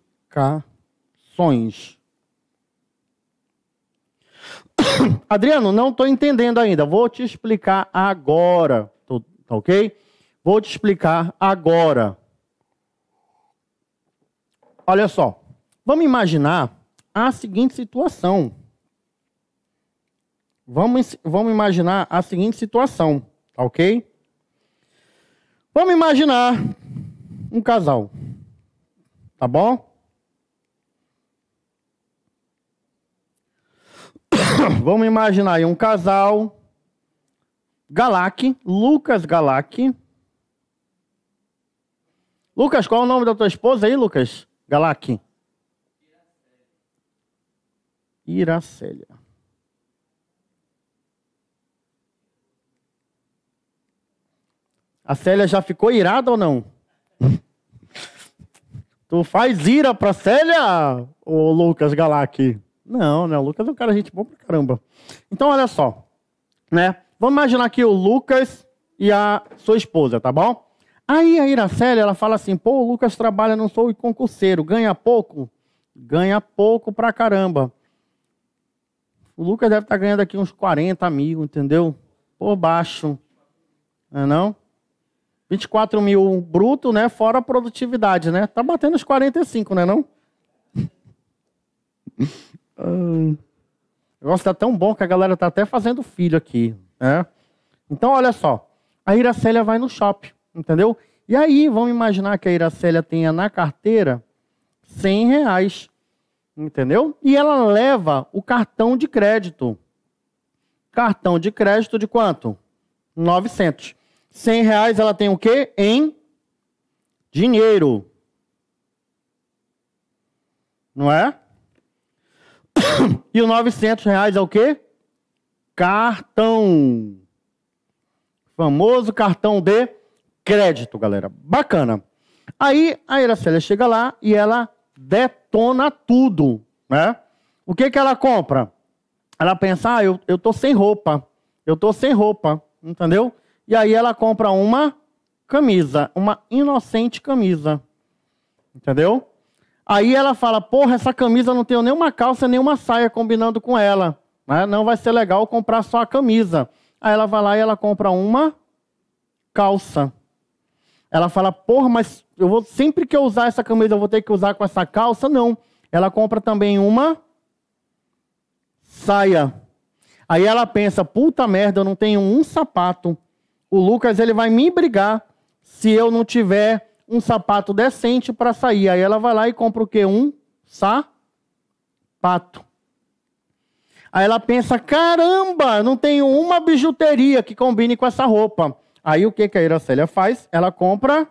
Adriano, não estou entendendo ainda. Vou te explicar agora. tá ok? Vou te explicar agora. Olha só. Vamos imaginar a seguinte situação. Vamos, vamos imaginar a seguinte situação, tá ok? Vamos imaginar um casal, tá bom? Vamos imaginar aí um casal, Galac, Lucas Galac. Lucas, qual é o nome da tua esposa aí, Lucas? Galac. Iracélia. A Célia já ficou irada ou não? tu faz ira pra Célia, ô Lucas Galac? Não, né? O Lucas é um cara gente bom pra caramba. Então, olha só, né? Vamos imaginar aqui o Lucas e a sua esposa, tá bom? Aí a Iracélia, ela fala assim, pô, o Lucas trabalha, não sou concurseiro, ganha pouco? Ganha pouco pra caramba. O Lucas deve estar tá ganhando aqui uns 40 mil, entendeu? Por baixo. Não é não? 24 mil bruto, né? Fora a produtividade, né? Tá batendo os 45, né não? Ah. O negócio tá tão bom que a galera tá até fazendo filho aqui, né? Então, olha só. A Iracélia vai no shopping, entendeu? E aí, vamos imaginar que a Iracélia tenha na carteira 100 reais, entendeu? E ela leva o cartão de crédito. Cartão de crédito de quanto? 900. 100 reais ela tem o quê? Em dinheiro. Não é? E o 900 reais é o quê? Cartão. Famoso cartão de crédito, galera. Bacana. Aí a Iracélia chega lá e ela detona tudo, né? O que que ela compra? Ela pensa, ah, eu, eu tô sem roupa. Eu tô sem roupa, entendeu? E aí ela compra uma camisa, uma inocente camisa. Entendeu? Aí ela fala: Porra, essa camisa não tem nenhuma calça, nenhuma saia combinando com ela. Né? Não vai ser legal comprar só a camisa. Aí ela vai lá e ela compra uma calça. Ela fala: Porra, mas eu vou, sempre que eu usar essa camisa, eu vou ter que usar com essa calça? Não. Ela compra também uma saia. Aí ela pensa: Puta merda, eu não tenho um sapato. O Lucas ele vai me brigar se eu não tiver um sapato decente para sair. Aí ela vai lá e compra o quê? Um sapato. Aí ela pensa: caramba, não tenho uma bijuteria que combine com essa roupa. Aí o que, que a Iracélia faz? Ela compra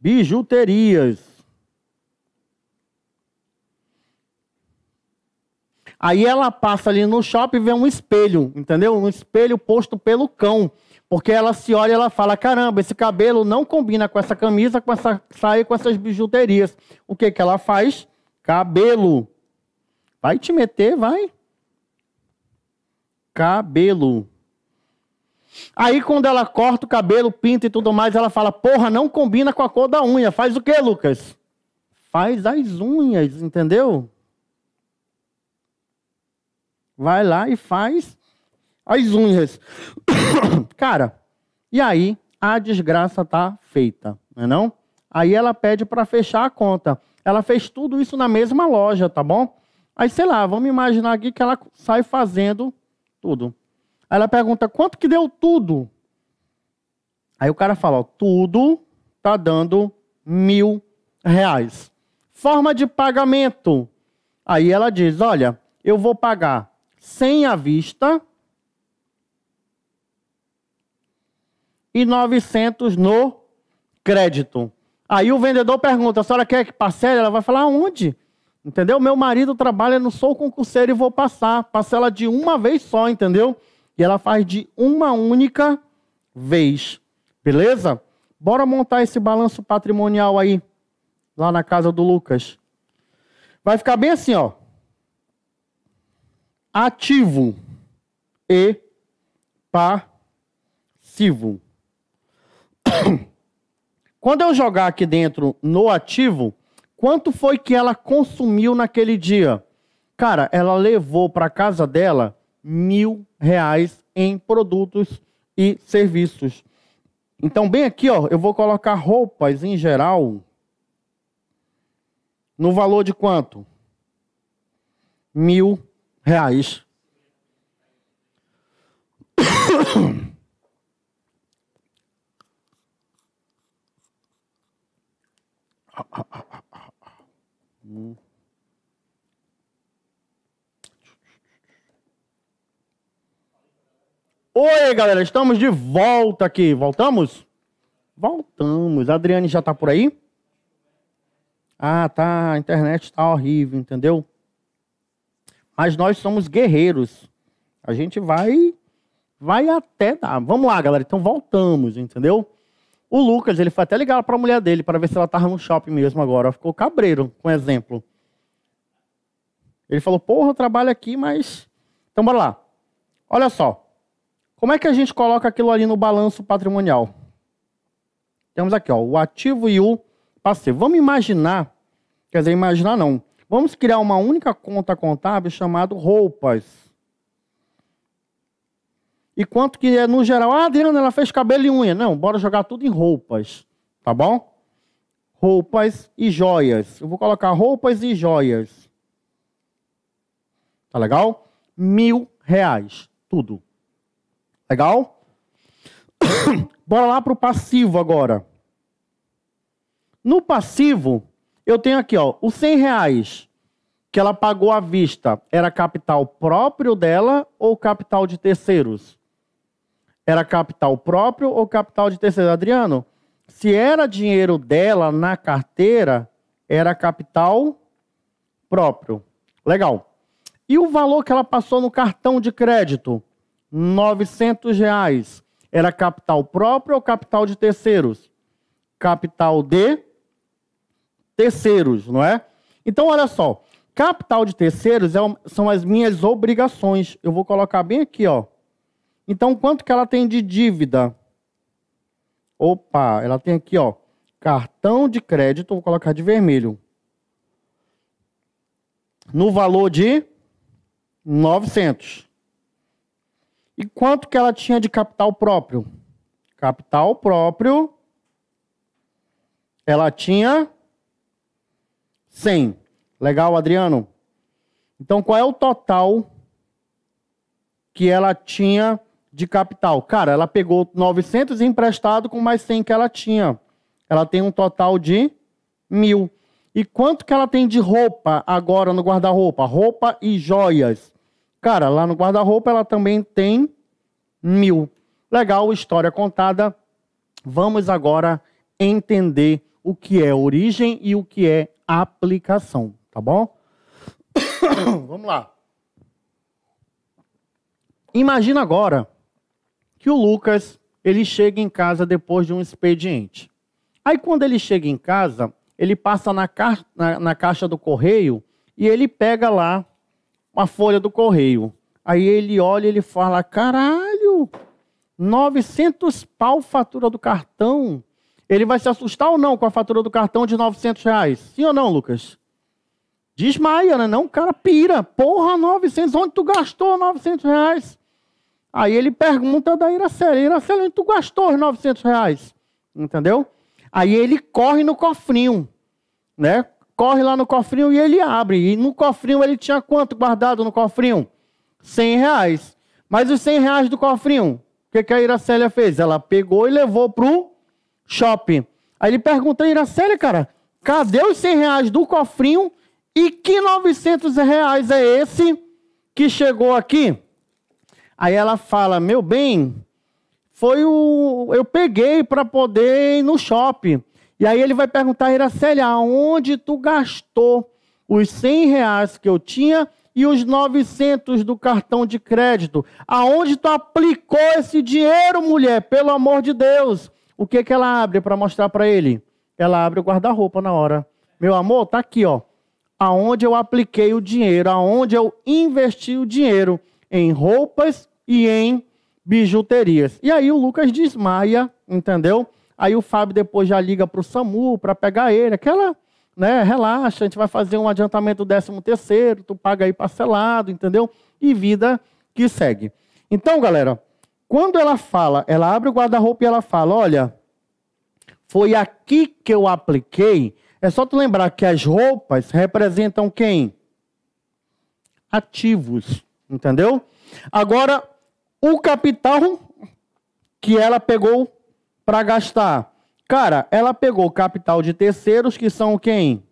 bijuterias. Aí ela passa ali no shopping e vê um espelho, entendeu? Um espelho posto pelo cão. Porque ela se olha e ela fala: caramba, esse cabelo não combina com essa camisa, com essa saia, com essas bijuterias. O que, que ela faz? Cabelo. Vai te meter, vai. Cabelo. Aí quando ela corta o cabelo, pinta e tudo mais, ela fala: "Porra, não combina com a cor da unha". Faz o quê, Lucas? Faz as unhas, entendeu? Vai lá e faz as unhas. Cara, e aí a desgraça tá feita, não é não? Aí ela pede para fechar a conta. Ela fez tudo isso na mesma loja, tá bom? Aí, sei lá, vamos imaginar aqui que ela sai fazendo tudo. Aí ela pergunta, quanto que deu tudo? Aí o cara fala, ó, tudo tá dando mil reais. Forma de pagamento. Aí ela diz, olha, eu vou pagar sem à vista e 900 no crédito. Aí o vendedor pergunta: a senhora quer que parcele? Ela vai falar: onde? Entendeu? Meu marido trabalha, não sou concurseiro e vou passar. Parcela de uma vez só, entendeu? E ela faz de uma única vez. Beleza? Bora montar esse balanço patrimonial aí, lá na casa do Lucas. Vai ficar bem assim, ó. Ativo e passivo. Quando eu jogar aqui dentro no ativo, quanto foi que ela consumiu naquele dia? Cara, ela levou para casa dela mil reais em produtos e serviços. Então, bem aqui, ó, eu vou colocar roupas em geral no valor de quanto? Mil reais. ah, ah, ah, ah. Hum. Oi, galera, estamos de volta aqui. Voltamos? Voltamos. A Adriane já tá por aí? Ah, tá. A internet tá horrível, entendeu? Mas nós somos guerreiros. A gente vai vai até dar. Vamos lá, galera. Então voltamos, entendeu? O Lucas, ele foi até ligar para a mulher dele para ver se ela estava no shopping mesmo agora. Ficou cabreiro, com exemplo. Ele falou: Porra, eu trabalho aqui, mas. Então, bora lá. Olha só. Como é que a gente coloca aquilo ali no balanço patrimonial? Temos aqui, ó, o ativo e o passivo. Vamos imaginar, quer dizer, imaginar não. Vamos criar uma única conta contábil chamada roupas. E quanto que é no geral? Ah, Adriana, ela fez cabelo e unha. Não, bora jogar tudo em roupas, tá bom? Roupas e joias. Eu vou colocar roupas e joias. Tá legal? Mil reais, tudo. Legal? bora lá pro passivo agora. No passivo, eu tenho aqui, ó, os 100 reais que ela pagou à vista era capital próprio dela ou capital de terceiros? Era capital próprio ou capital de terceiro? Adriano, se era dinheiro dela na carteira, era capital próprio. Legal. E o valor que ela passou no cartão de crédito? R$ 900. Reais. Era capital próprio ou capital de terceiros? Capital de terceiros, não é? Então, olha só. Capital de terceiros é, são as minhas obrigações. Eu vou colocar bem aqui, ó. Então, quanto que ela tem de dívida? Opa, ela tem aqui, ó, cartão de crédito, vou colocar de vermelho. No valor de 900. E quanto que ela tinha de capital próprio? Capital próprio, ela tinha 100. Legal, Adriano? Então, qual é o total que ela tinha de capital. Cara, ela pegou 900 emprestado com mais 100 que ela tinha. Ela tem um total de mil. E quanto que ela tem de roupa agora no guarda-roupa? Roupa e joias. Cara, lá no guarda-roupa ela também tem mil. Legal, história contada. Vamos agora entender o que é origem e o que é aplicação, tá bom? Vamos lá. Imagina agora que o Lucas ele chega em casa depois de um expediente. Aí quando ele chega em casa, ele passa na, ca... na, na caixa do correio e ele pega lá uma folha do correio. Aí ele olha e ele fala: caralho, 900 pau fatura do cartão. Ele vai se assustar ou não com a fatura do cartão de 900 reais? Sim ou não, Lucas? Desmaia, né? Não, o cara pira. Porra, 900, onde tu gastou 900 reais? Aí ele pergunta da Iracela, Iracela, tu gastou os 900 reais? Entendeu? Aí ele corre no cofrinho, né? Corre lá no cofrinho e ele abre. E no cofrinho ele tinha quanto guardado no cofrinho? 100 reais. Mas os 100 reais do cofrinho, o que, que a Iracélia fez? Ela pegou e levou pro shopping. Aí ele pergunta, Iracélia, cara, cadê os 100 reais do cofrinho e que 900 reais é esse que chegou aqui? Aí ela fala: Meu bem, foi o. Eu peguei para poder ir no shopping. E aí ele vai perguntar, Iracélia, aonde tu gastou os 100 reais que eu tinha e os 900 do cartão de crédito? Aonde tu aplicou esse dinheiro, mulher? Pelo amor de Deus. O que, que ela abre para mostrar para ele? Ela abre o guarda-roupa na hora. Meu amor, tá aqui, ó. Aonde eu apliquei o dinheiro, aonde eu investi o dinheiro em roupas e em bijuterias. E aí o Lucas desmaia, entendeu? Aí o Fábio depois já liga para o SAMU para pegar ele, aquela, né, relaxa, a gente vai fazer um adiantamento décimo terceiro, tu paga aí parcelado, entendeu? E vida que segue. Então, galera, quando ela fala, ela abre o guarda-roupa e ela fala, olha, foi aqui que eu apliquei, é só tu lembrar que as roupas representam quem? Ativos. Entendeu? Agora, o capital que ela pegou para gastar. Cara, ela pegou capital de terceiros, que são quem?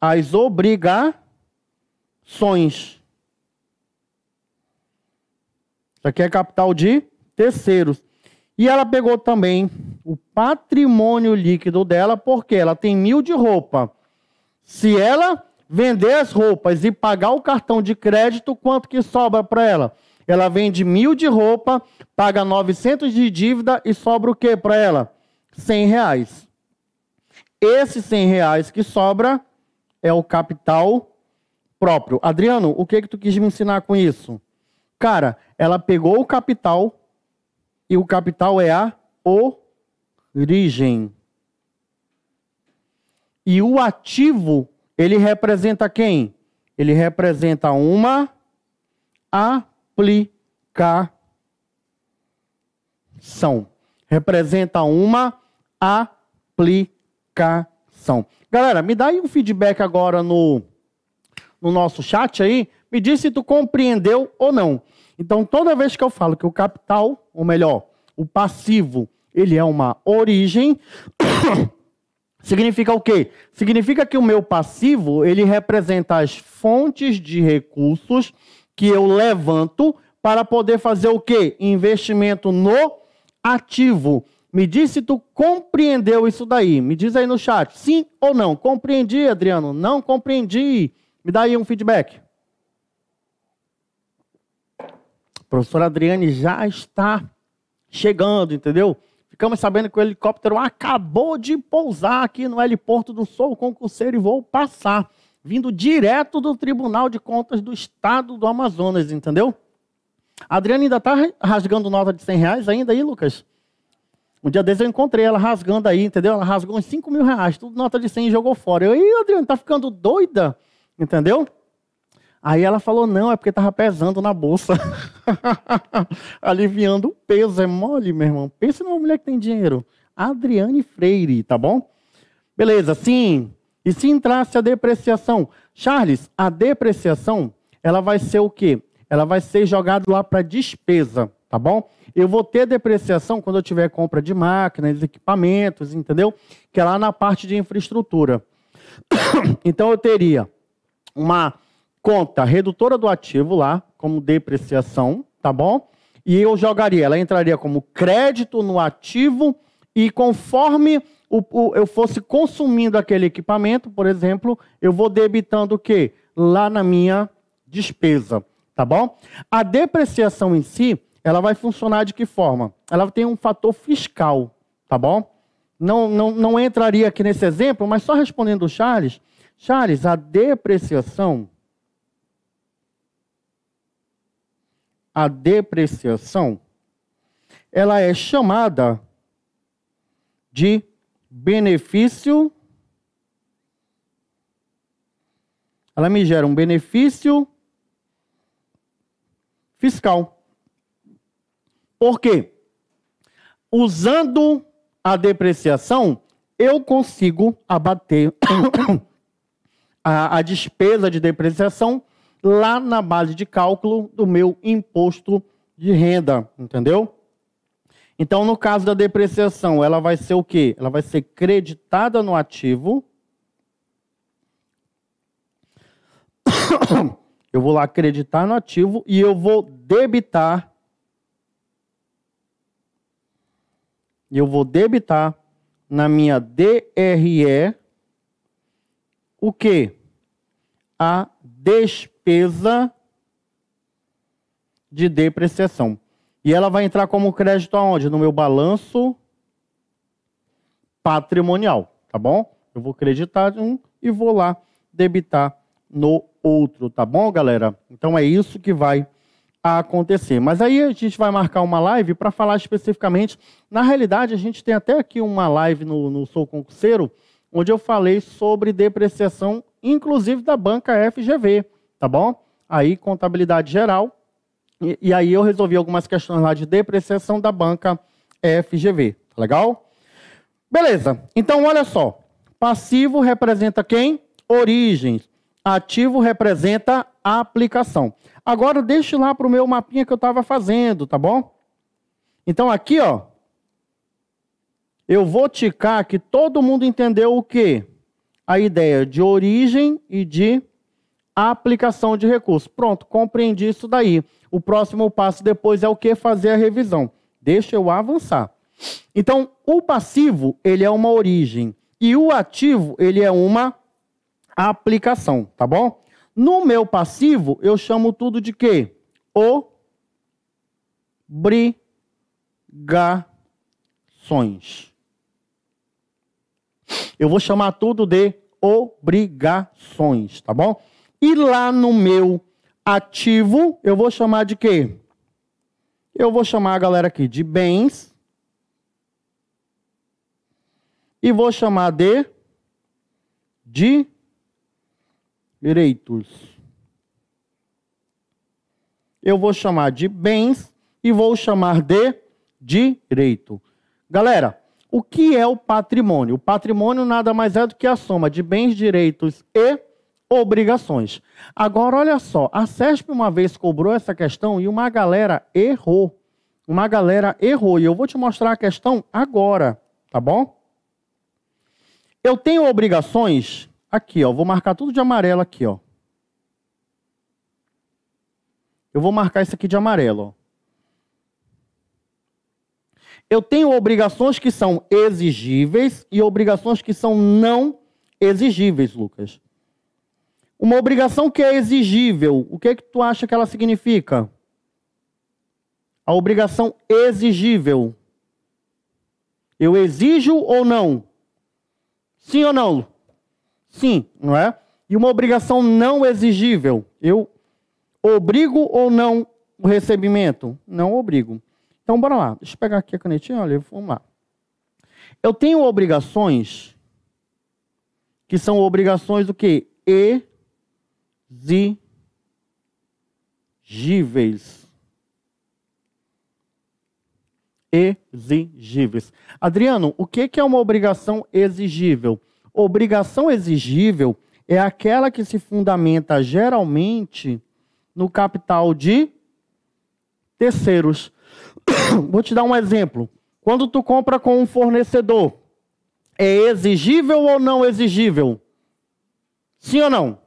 As obrigações. Isso aqui é capital de terceiros. E ela pegou também o patrimônio líquido dela, porque ela tem mil de roupa. Se ela vender as roupas e pagar o cartão de crédito, quanto que sobra para ela? Ela vende mil de roupa, paga 900 de dívida e sobra o que para ela? 100 reais. Esses 100 reais que sobra é o capital próprio. Adriano, o que que tu quis me ensinar com isso? Cara, ela pegou o capital e o capital é a origem. E o ativo ele representa quem? Ele representa uma aplicação. Representa uma aplicação. Galera, me dá aí um feedback agora no, no nosso chat aí. Me diz se tu compreendeu ou não. Então, toda vez que eu falo que o capital, ou melhor, o passivo, ele é uma origem, Significa o quê? Significa que o meu passivo, ele representa as fontes de recursos que eu levanto para poder fazer o quê? Investimento no ativo. Me diz se tu compreendeu isso daí. Me diz aí no chat, sim ou não. Compreendi, Adriano? Não compreendi. Me dá aí um feedback. A professora Adriane já está chegando, entendeu? Ficamos sabendo que o helicóptero acabou de pousar aqui no heliporto do Sul, concurseiro, e vou passar. Vindo direto do Tribunal de Contas do Estado do Amazonas, entendeu? A Adriana ainda tá rasgando nota de 100 reais ainda aí, Lucas? Um dia desses eu encontrei ela rasgando aí, entendeu? Ela rasgou uns 5 mil reais, tudo nota de 100 e jogou fora. Eu, e Adriana, tá ficando doida? Entendeu? Aí ela falou: não, é porque estava pesando na bolsa. Aliviando o peso, é mole, meu irmão. Pensa numa mulher que tem dinheiro. Adriane Freire, tá bom? Beleza, sim. E se entrasse a depreciação? Charles, a depreciação, ela vai ser o quê? Ela vai ser jogada lá para despesa, tá bom? Eu vou ter depreciação quando eu tiver compra de máquinas, equipamentos, entendeu? Que é lá na parte de infraestrutura. Então eu teria uma conta redutora do ativo lá, como depreciação, tá bom? E eu jogaria, ela entraria como crédito no ativo e conforme o, o, eu fosse consumindo aquele equipamento, por exemplo, eu vou debitando o quê? Lá na minha despesa, tá bom? A depreciação em si, ela vai funcionar de que forma? Ela tem um fator fiscal, tá bom? Não, não, não entraria aqui nesse exemplo, mas só respondendo o Charles, Charles, a depreciação a depreciação, ela é chamada de benefício. Ela me gera um benefício fiscal. Por quê? Usando a depreciação, eu consigo abater a, a despesa de depreciação lá na base de cálculo do meu imposto de renda, entendeu? Então, no caso da depreciação, ela vai ser o quê? Ela vai ser creditada no ativo. Eu vou lá acreditar no ativo e eu vou debitar. E eu vou debitar na minha DRE o quê? A despesa despesa de depreciação. E ela vai entrar como crédito aonde? No meu balanço patrimonial, tá bom? Eu vou creditar um e vou lá debitar no outro, tá bom, galera? Então é isso que vai acontecer. Mas aí a gente vai marcar uma live para falar especificamente. Na realidade, a gente tem até aqui uma live no, no Sou Concurseiro, onde eu falei sobre depreciação, inclusive da banca FGV tá bom? Aí contabilidade geral. E, e aí eu resolvi algumas questões lá de depreciação da banca FGV, tá legal? Beleza. Então olha só. Passivo representa quem? Origens. Ativo representa aplicação. Agora deixe lá para o meu mapinha que eu estava fazendo, tá bom? Então aqui, ó, eu vou ticar que todo mundo entendeu o quê? A ideia de origem e de a aplicação de recursos. Pronto, compreendi isso daí. O próximo passo depois é o que? Fazer a revisão. Deixa eu avançar. Então, o passivo, ele é uma origem. E o ativo, ele é uma aplicação, tá bom? No meu passivo, eu chamo tudo de quê? Obrigações. Eu vou chamar tudo de obrigações, tá bom? E lá no meu ativo, eu vou chamar de quê? Eu vou chamar a galera aqui de bens. E vou chamar de direitos. Eu vou chamar de bens e vou chamar de direito. Galera, o que é o patrimônio? O patrimônio nada mais é do que a soma de bens, direitos e obrigações. Agora, olha só, a SESP uma vez cobrou essa questão e uma galera errou. Uma galera errou. E eu vou te mostrar a questão agora, tá bom? Eu tenho obrigações. Aqui, ó. Vou marcar tudo de amarelo aqui, ó. Eu vou marcar isso aqui de amarelo. Eu tenho obrigações que são exigíveis e obrigações que são não exigíveis, Lucas. Uma obrigação que é exigível, o que é que tu acha que ela significa? A obrigação exigível. Eu exijo ou não? Sim ou não? Sim, não é? E uma obrigação não exigível. Eu obrigo ou não o recebimento? Não obrigo. Então, bora lá. Deixa eu pegar aqui a canetinha, olha, vamos lá. Eu tenho obrigações que são obrigações do que? E exigíveis. Exigíveis. Adriano, o que é uma obrigação exigível? Obrigação exigível é aquela que se fundamenta geralmente no capital de terceiros. Vou te dar um exemplo. Quando tu compra com um fornecedor, é exigível ou não exigível? Sim ou não?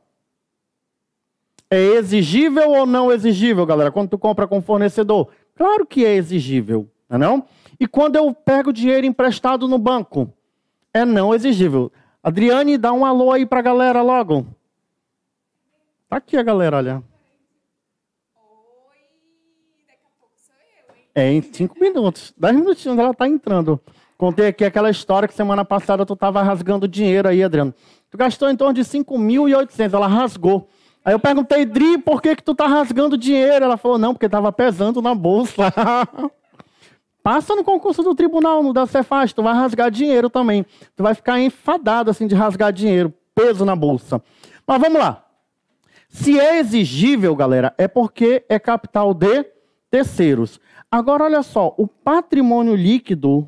É exigível ou não exigível, galera? Quando tu compra com fornecedor, claro que é exigível, não é não? E quando eu pego dinheiro emprestado no banco, é não exigível. Adriane, dá um alô aí pra galera logo. Tá aqui a galera, olha. Oi, daqui a pouco sou eu, hein? É, em cinco minutos. Dez minutinhos ela tá entrando. Contei aqui aquela história que semana passada tu tava rasgando dinheiro aí, Adriano. Tu gastou em torno de 5.800, ela rasgou. Aí eu perguntei, Dri, por que, que tu tá rasgando dinheiro? Ela falou, não, porque tava pesando na bolsa. Passa no concurso do tribunal, no da Cefaz, tu vai rasgar dinheiro também. Tu vai ficar enfadado assim de rasgar dinheiro, peso na bolsa. Mas vamos lá. Se é exigível, galera, é porque é capital de terceiros. Agora olha só, o patrimônio líquido,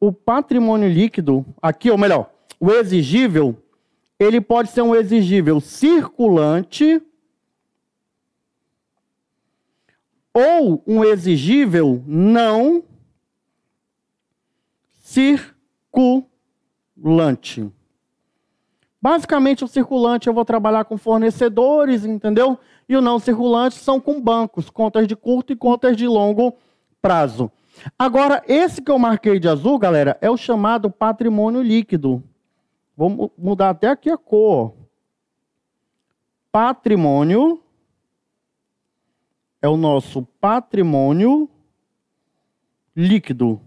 o patrimônio líquido, aqui, ou melhor, o exigível ele pode ser um exigível circulante ou um exigível não circulante. Basicamente, o circulante eu vou trabalhar com fornecedores, entendeu? E o não circulante são com bancos, contas de curto e contas de longo prazo. Agora, esse que eu marquei de azul, galera, é o chamado patrimônio líquido. Vamos mudar até aqui a cor. Patrimônio é o nosso patrimônio líquido.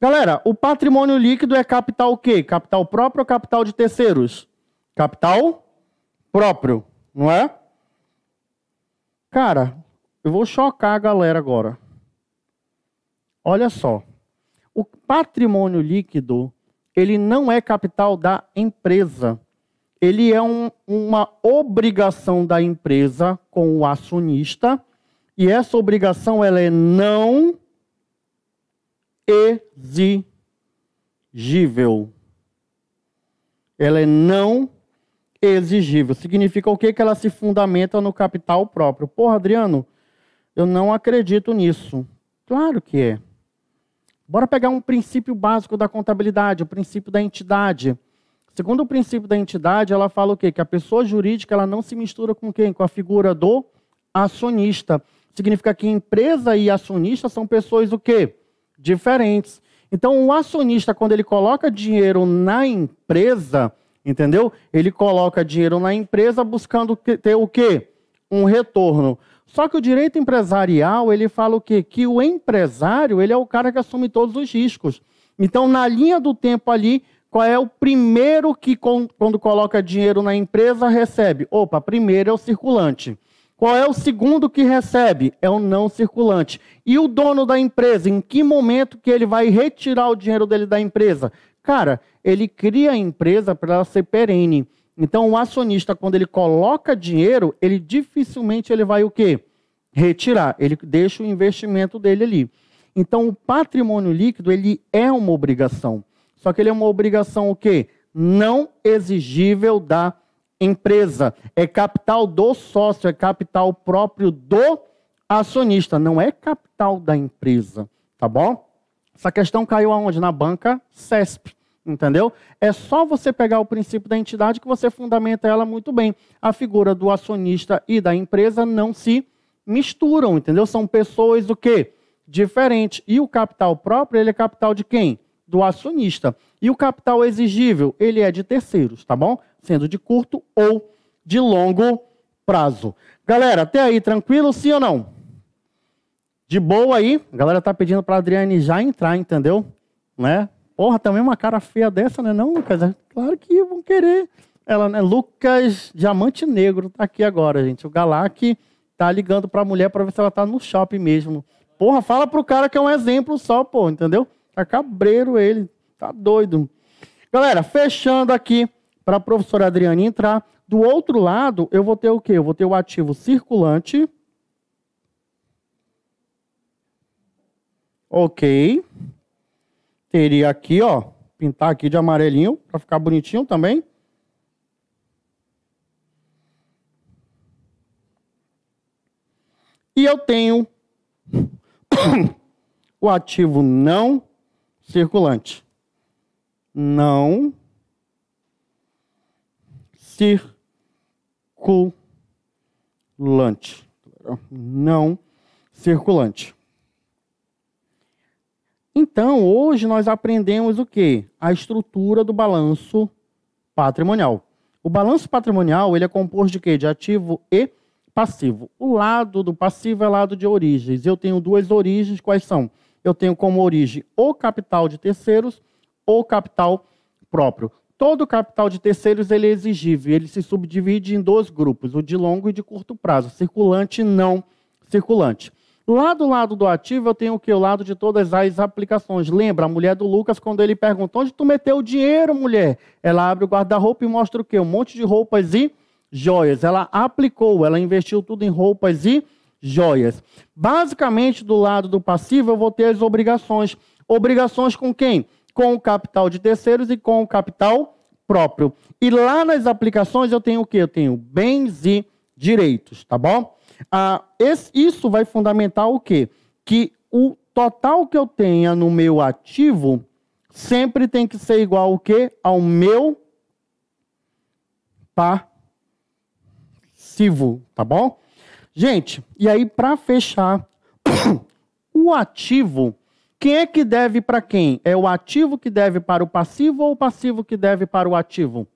Galera, o patrimônio líquido é capital o quê? Capital próprio ou capital de terceiros? Capital próprio, não é? Cara, eu vou chocar a galera agora. Olha só. O patrimônio líquido ele não é capital da empresa. Ele é um, uma obrigação da empresa com o acionista e essa obrigação ela é não exigível. Ela é não exigível. Significa o quê? Que ela se fundamenta no capital próprio. Porra, Adriano, eu não acredito nisso. Claro que é. Bora pegar um princípio básico da contabilidade, o princípio da entidade. Segundo o princípio da entidade, ela fala o quê? Que a pessoa jurídica ela não se mistura com quem? Com a figura do acionista. Significa que empresa e acionista são pessoas o quê? Diferentes. Então, o acionista, quando ele coloca dinheiro na empresa, entendeu? Ele coloca dinheiro na empresa buscando ter o quê? Um retorno. Só que o direito empresarial, ele fala o quê? Que o empresário, ele é o cara que assume todos os riscos. Então, na linha do tempo ali, qual é o primeiro que, quando coloca dinheiro na empresa, recebe? Opa, primeiro é o circulante. Qual é o segundo que recebe? É o não circulante. E o dono da empresa, em que momento que ele vai retirar o dinheiro dele da empresa? Cara, ele cria a empresa para ela ser perene. Então, o acionista, quando ele coloca dinheiro, ele dificilmente ele vai o quê? Retirar. Ele deixa o investimento dele ali. Então, o patrimônio líquido, ele é uma obrigação. Só que ele é uma obrigação o quê? Não exigível da empresa. É capital do sócio, é capital próprio do acionista, não é capital da empresa, tá bom? Essa questão caiu aonde? Na banca CESP. Entendeu? É só você pegar o princípio da entidade que você fundamenta ela muito bem. A figura do acionista e da empresa não se misturam, entendeu? São pessoas o quê? diferentes. E o capital próprio, ele é capital de quem? Do acionista. E o capital exigível, ele é de terceiros, tá bom? Sendo de curto ou de longo prazo. Galera, até aí tranquilo, sim ou não? De boa aí? A galera tá pedindo para Adriane já entrar, entendeu? Né? Porra, também uma cara feia dessa, né? Não, Lucas, é claro que vão querer. Ela, né? Lucas Diamante Negro tá aqui agora, gente. O Galac tá ligando pra mulher pra ver se ela tá no shopping mesmo. Porra, fala pro cara que é um exemplo só, pô, entendeu? Tá cabreiro ele, tá doido. Galera, fechando aqui para professora Adriane entrar. Do outro lado, eu vou ter o quê? Eu vou ter o ativo circulante. Ok. Teria aqui, ó, pintar aqui de amarelinho para ficar bonitinho também. E eu tenho o ativo não circulante. Não circulante. Não circulante. Então, hoje nós aprendemos o quê? A estrutura do balanço patrimonial. O balanço patrimonial, ele é composto de quê? De ativo e passivo. O lado do passivo é lado de origens. Eu tenho duas origens, quais são? Eu tenho como origem o capital de terceiros ou capital próprio. Todo capital de terceiros ele é exigível, ele se subdivide em dois grupos, o de longo e de curto prazo, circulante e não circulante. Lá do lado do ativo, eu tenho o que? O lado de todas as aplicações. Lembra, a mulher do Lucas, quando ele pergunta, onde tu meteu o dinheiro, mulher? Ela abre o guarda-roupa e mostra o quê? Um monte de roupas e joias. Ela aplicou, ela investiu tudo em roupas e joias. Basicamente, do lado do passivo, eu vou ter as obrigações. Obrigações com quem? Com o capital de terceiros e com o capital próprio. E lá nas aplicações, eu tenho o quê? Eu tenho bens e direitos, tá bom? Ah, esse, isso vai fundamentar o quê? Que o total que eu tenha no meu ativo sempre tem que ser igual ao quê? Ao meu passivo, tá bom? Gente, e aí para fechar, o ativo, quem é que deve para quem? É o ativo que deve para o passivo ou o passivo que deve para o ativo?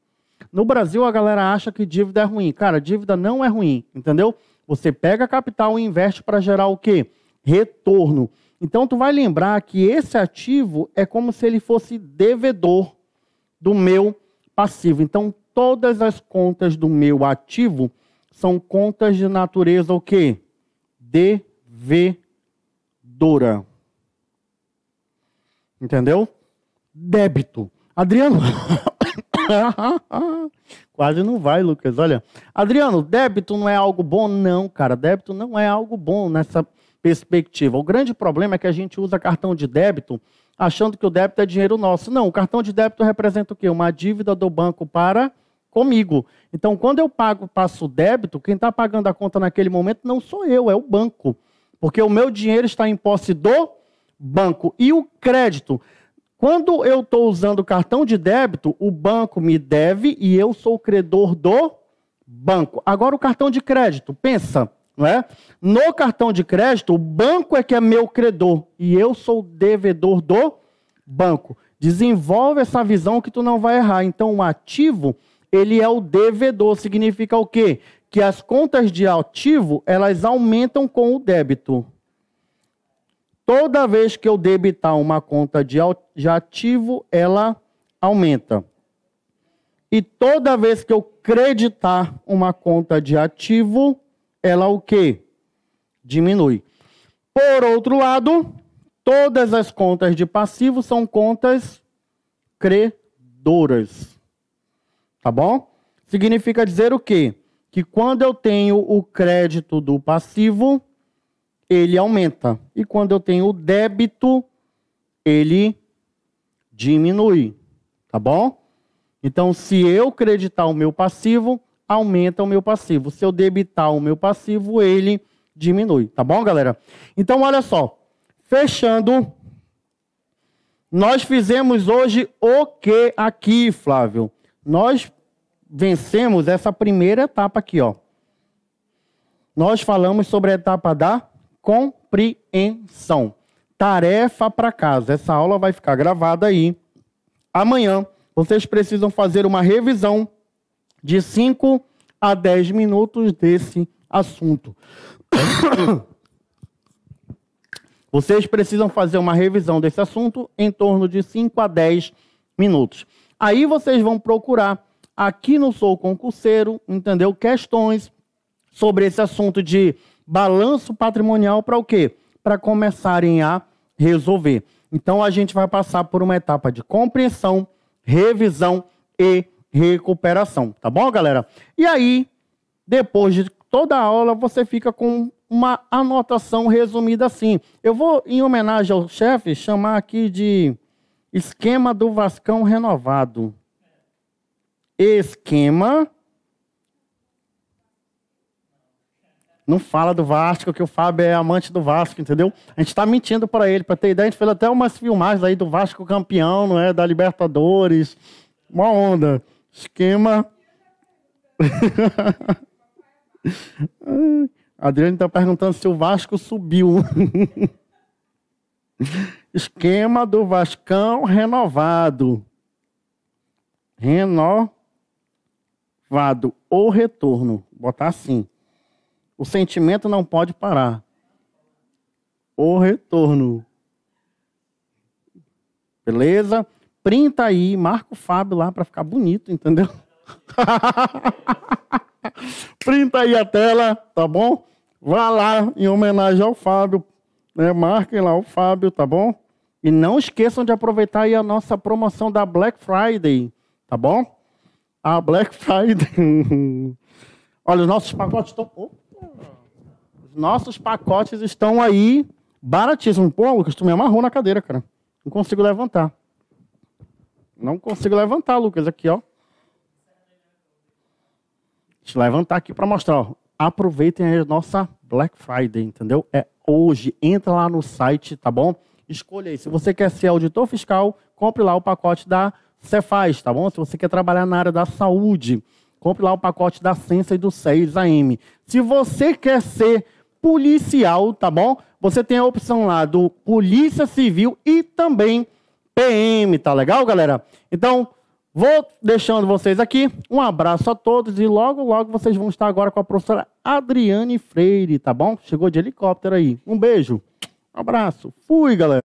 No Brasil, a galera acha que dívida é ruim. Cara, dívida não é ruim, entendeu? Você pega capital e investe para gerar o quê? Retorno. Então tu vai lembrar que esse ativo é como se ele fosse devedor do meu passivo. Então todas as contas do meu ativo são contas de natureza o quê? Devedora. Entendeu? Débito. Adriano. Ah, ah, ah. Quase não vai, Lucas. Olha, Adriano, débito não é algo bom? Não, cara, débito não é algo bom nessa perspectiva. O grande problema é que a gente usa cartão de débito achando que o débito é dinheiro nosso. Não, o cartão de débito representa o quê? Uma dívida do banco para comigo. Então, quando eu pago, passo débito, quem está pagando a conta naquele momento não sou eu, é o banco. Porque o meu dinheiro está em posse do banco. E o crédito? Quando eu estou usando o cartão de débito, o banco me deve e eu sou o credor do banco. Agora o cartão de crédito, pensa, não é? No cartão de crédito, o banco é que é meu credor e eu sou o devedor do banco. Desenvolve essa visão que tu não vai errar. Então o ativo, ele é o devedor, significa o quê? Que as contas de ativo, elas aumentam com o débito. Toda vez que eu debitar uma conta de ativo, ela aumenta. E toda vez que eu creditar uma conta de ativo, ela o quê? Diminui. Por outro lado, todas as contas de passivo são contas credoras. Tá bom? Significa dizer o quê? Que quando eu tenho o crédito do passivo, ele aumenta. E quando eu tenho o débito, ele diminui. Tá bom? Então, se eu creditar o meu passivo, aumenta o meu passivo. Se eu debitar o meu passivo, ele diminui. Tá bom, galera? Então, olha só. Fechando. Nós fizemos hoje o que aqui, Flávio? Nós vencemos essa primeira etapa aqui, ó. Nós falamos sobre a etapa da compreensão. Tarefa para casa. Essa aula vai ficar gravada aí. Amanhã vocês precisam fazer uma revisão de 5 a 10 minutos desse assunto. Vocês precisam fazer uma revisão desse assunto em torno de 5 a 10 minutos. Aí vocês vão procurar aqui no Sou Concurseiro, entendeu? Questões sobre esse assunto de balanço patrimonial para o quê? Para começarem a resolver. Então a gente vai passar por uma etapa de compreensão, revisão e recuperação, tá bom, galera? E aí, depois de toda a aula, você fica com uma anotação resumida assim. Eu vou, em homenagem ao chefe, chamar aqui de esquema do Vascão renovado. Esquema Não fala do Vasco, que o Fábio é amante do Vasco, entendeu? A gente está mentindo para ele. Para ter ideia, a gente fez até umas filmagens aí do Vasco campeão, não é? Da Libertadores. Uma onda. Esquema. Adriano está perguntando se o Vasco subiu. Esquema do Vascão renovado. Renovado. Ou retorno. Botar assim. O sentimento não pode parar. O retorno. Beleza? Printa aí, marca o Fábio lá para ficar bonito, entendeu? Printa aí a tela, tá bom? Vá lá em homenagem ao Fábio, né? Marquem lá o Fábio, tá bom? E não esqueçam de aproveitar aí a nossa promoção da Black Friday, tá bom? A Black Friday. Olha, os nossos pacotes estão. Oh nossos pacotes estão aí baratíssimos. Pô, Lucas, tu me amarrou na cadeira, cara. Não consigo levantar. Não consigo levantar, Lucas, aqui, ó. Deixa eu levantar aqui para mostrar, ó. Aproveitem a nossa Black Friday, entendeu? É hoje. Entra lá no site, tá bom? Escolha aí. Se você quer ser auditor fiscal, compre lá o pacote da Cefaz, tá bom? Se você quer trabalhar na área da saúde, compre lá o pacote da Sensa e do CEIS AM. Se você quer ser policial, tá bom? Você tem a opção lá do Polícia Civil e também PM, tá legal, galera? Então, vou deixando vocês aqui. Um abraço a todos e logo, logo vocês vão estar agora com a professora Adriane Freire, tá bom? Chegou de helicóptero aí. Um beijo, um abraço. Fui, galera.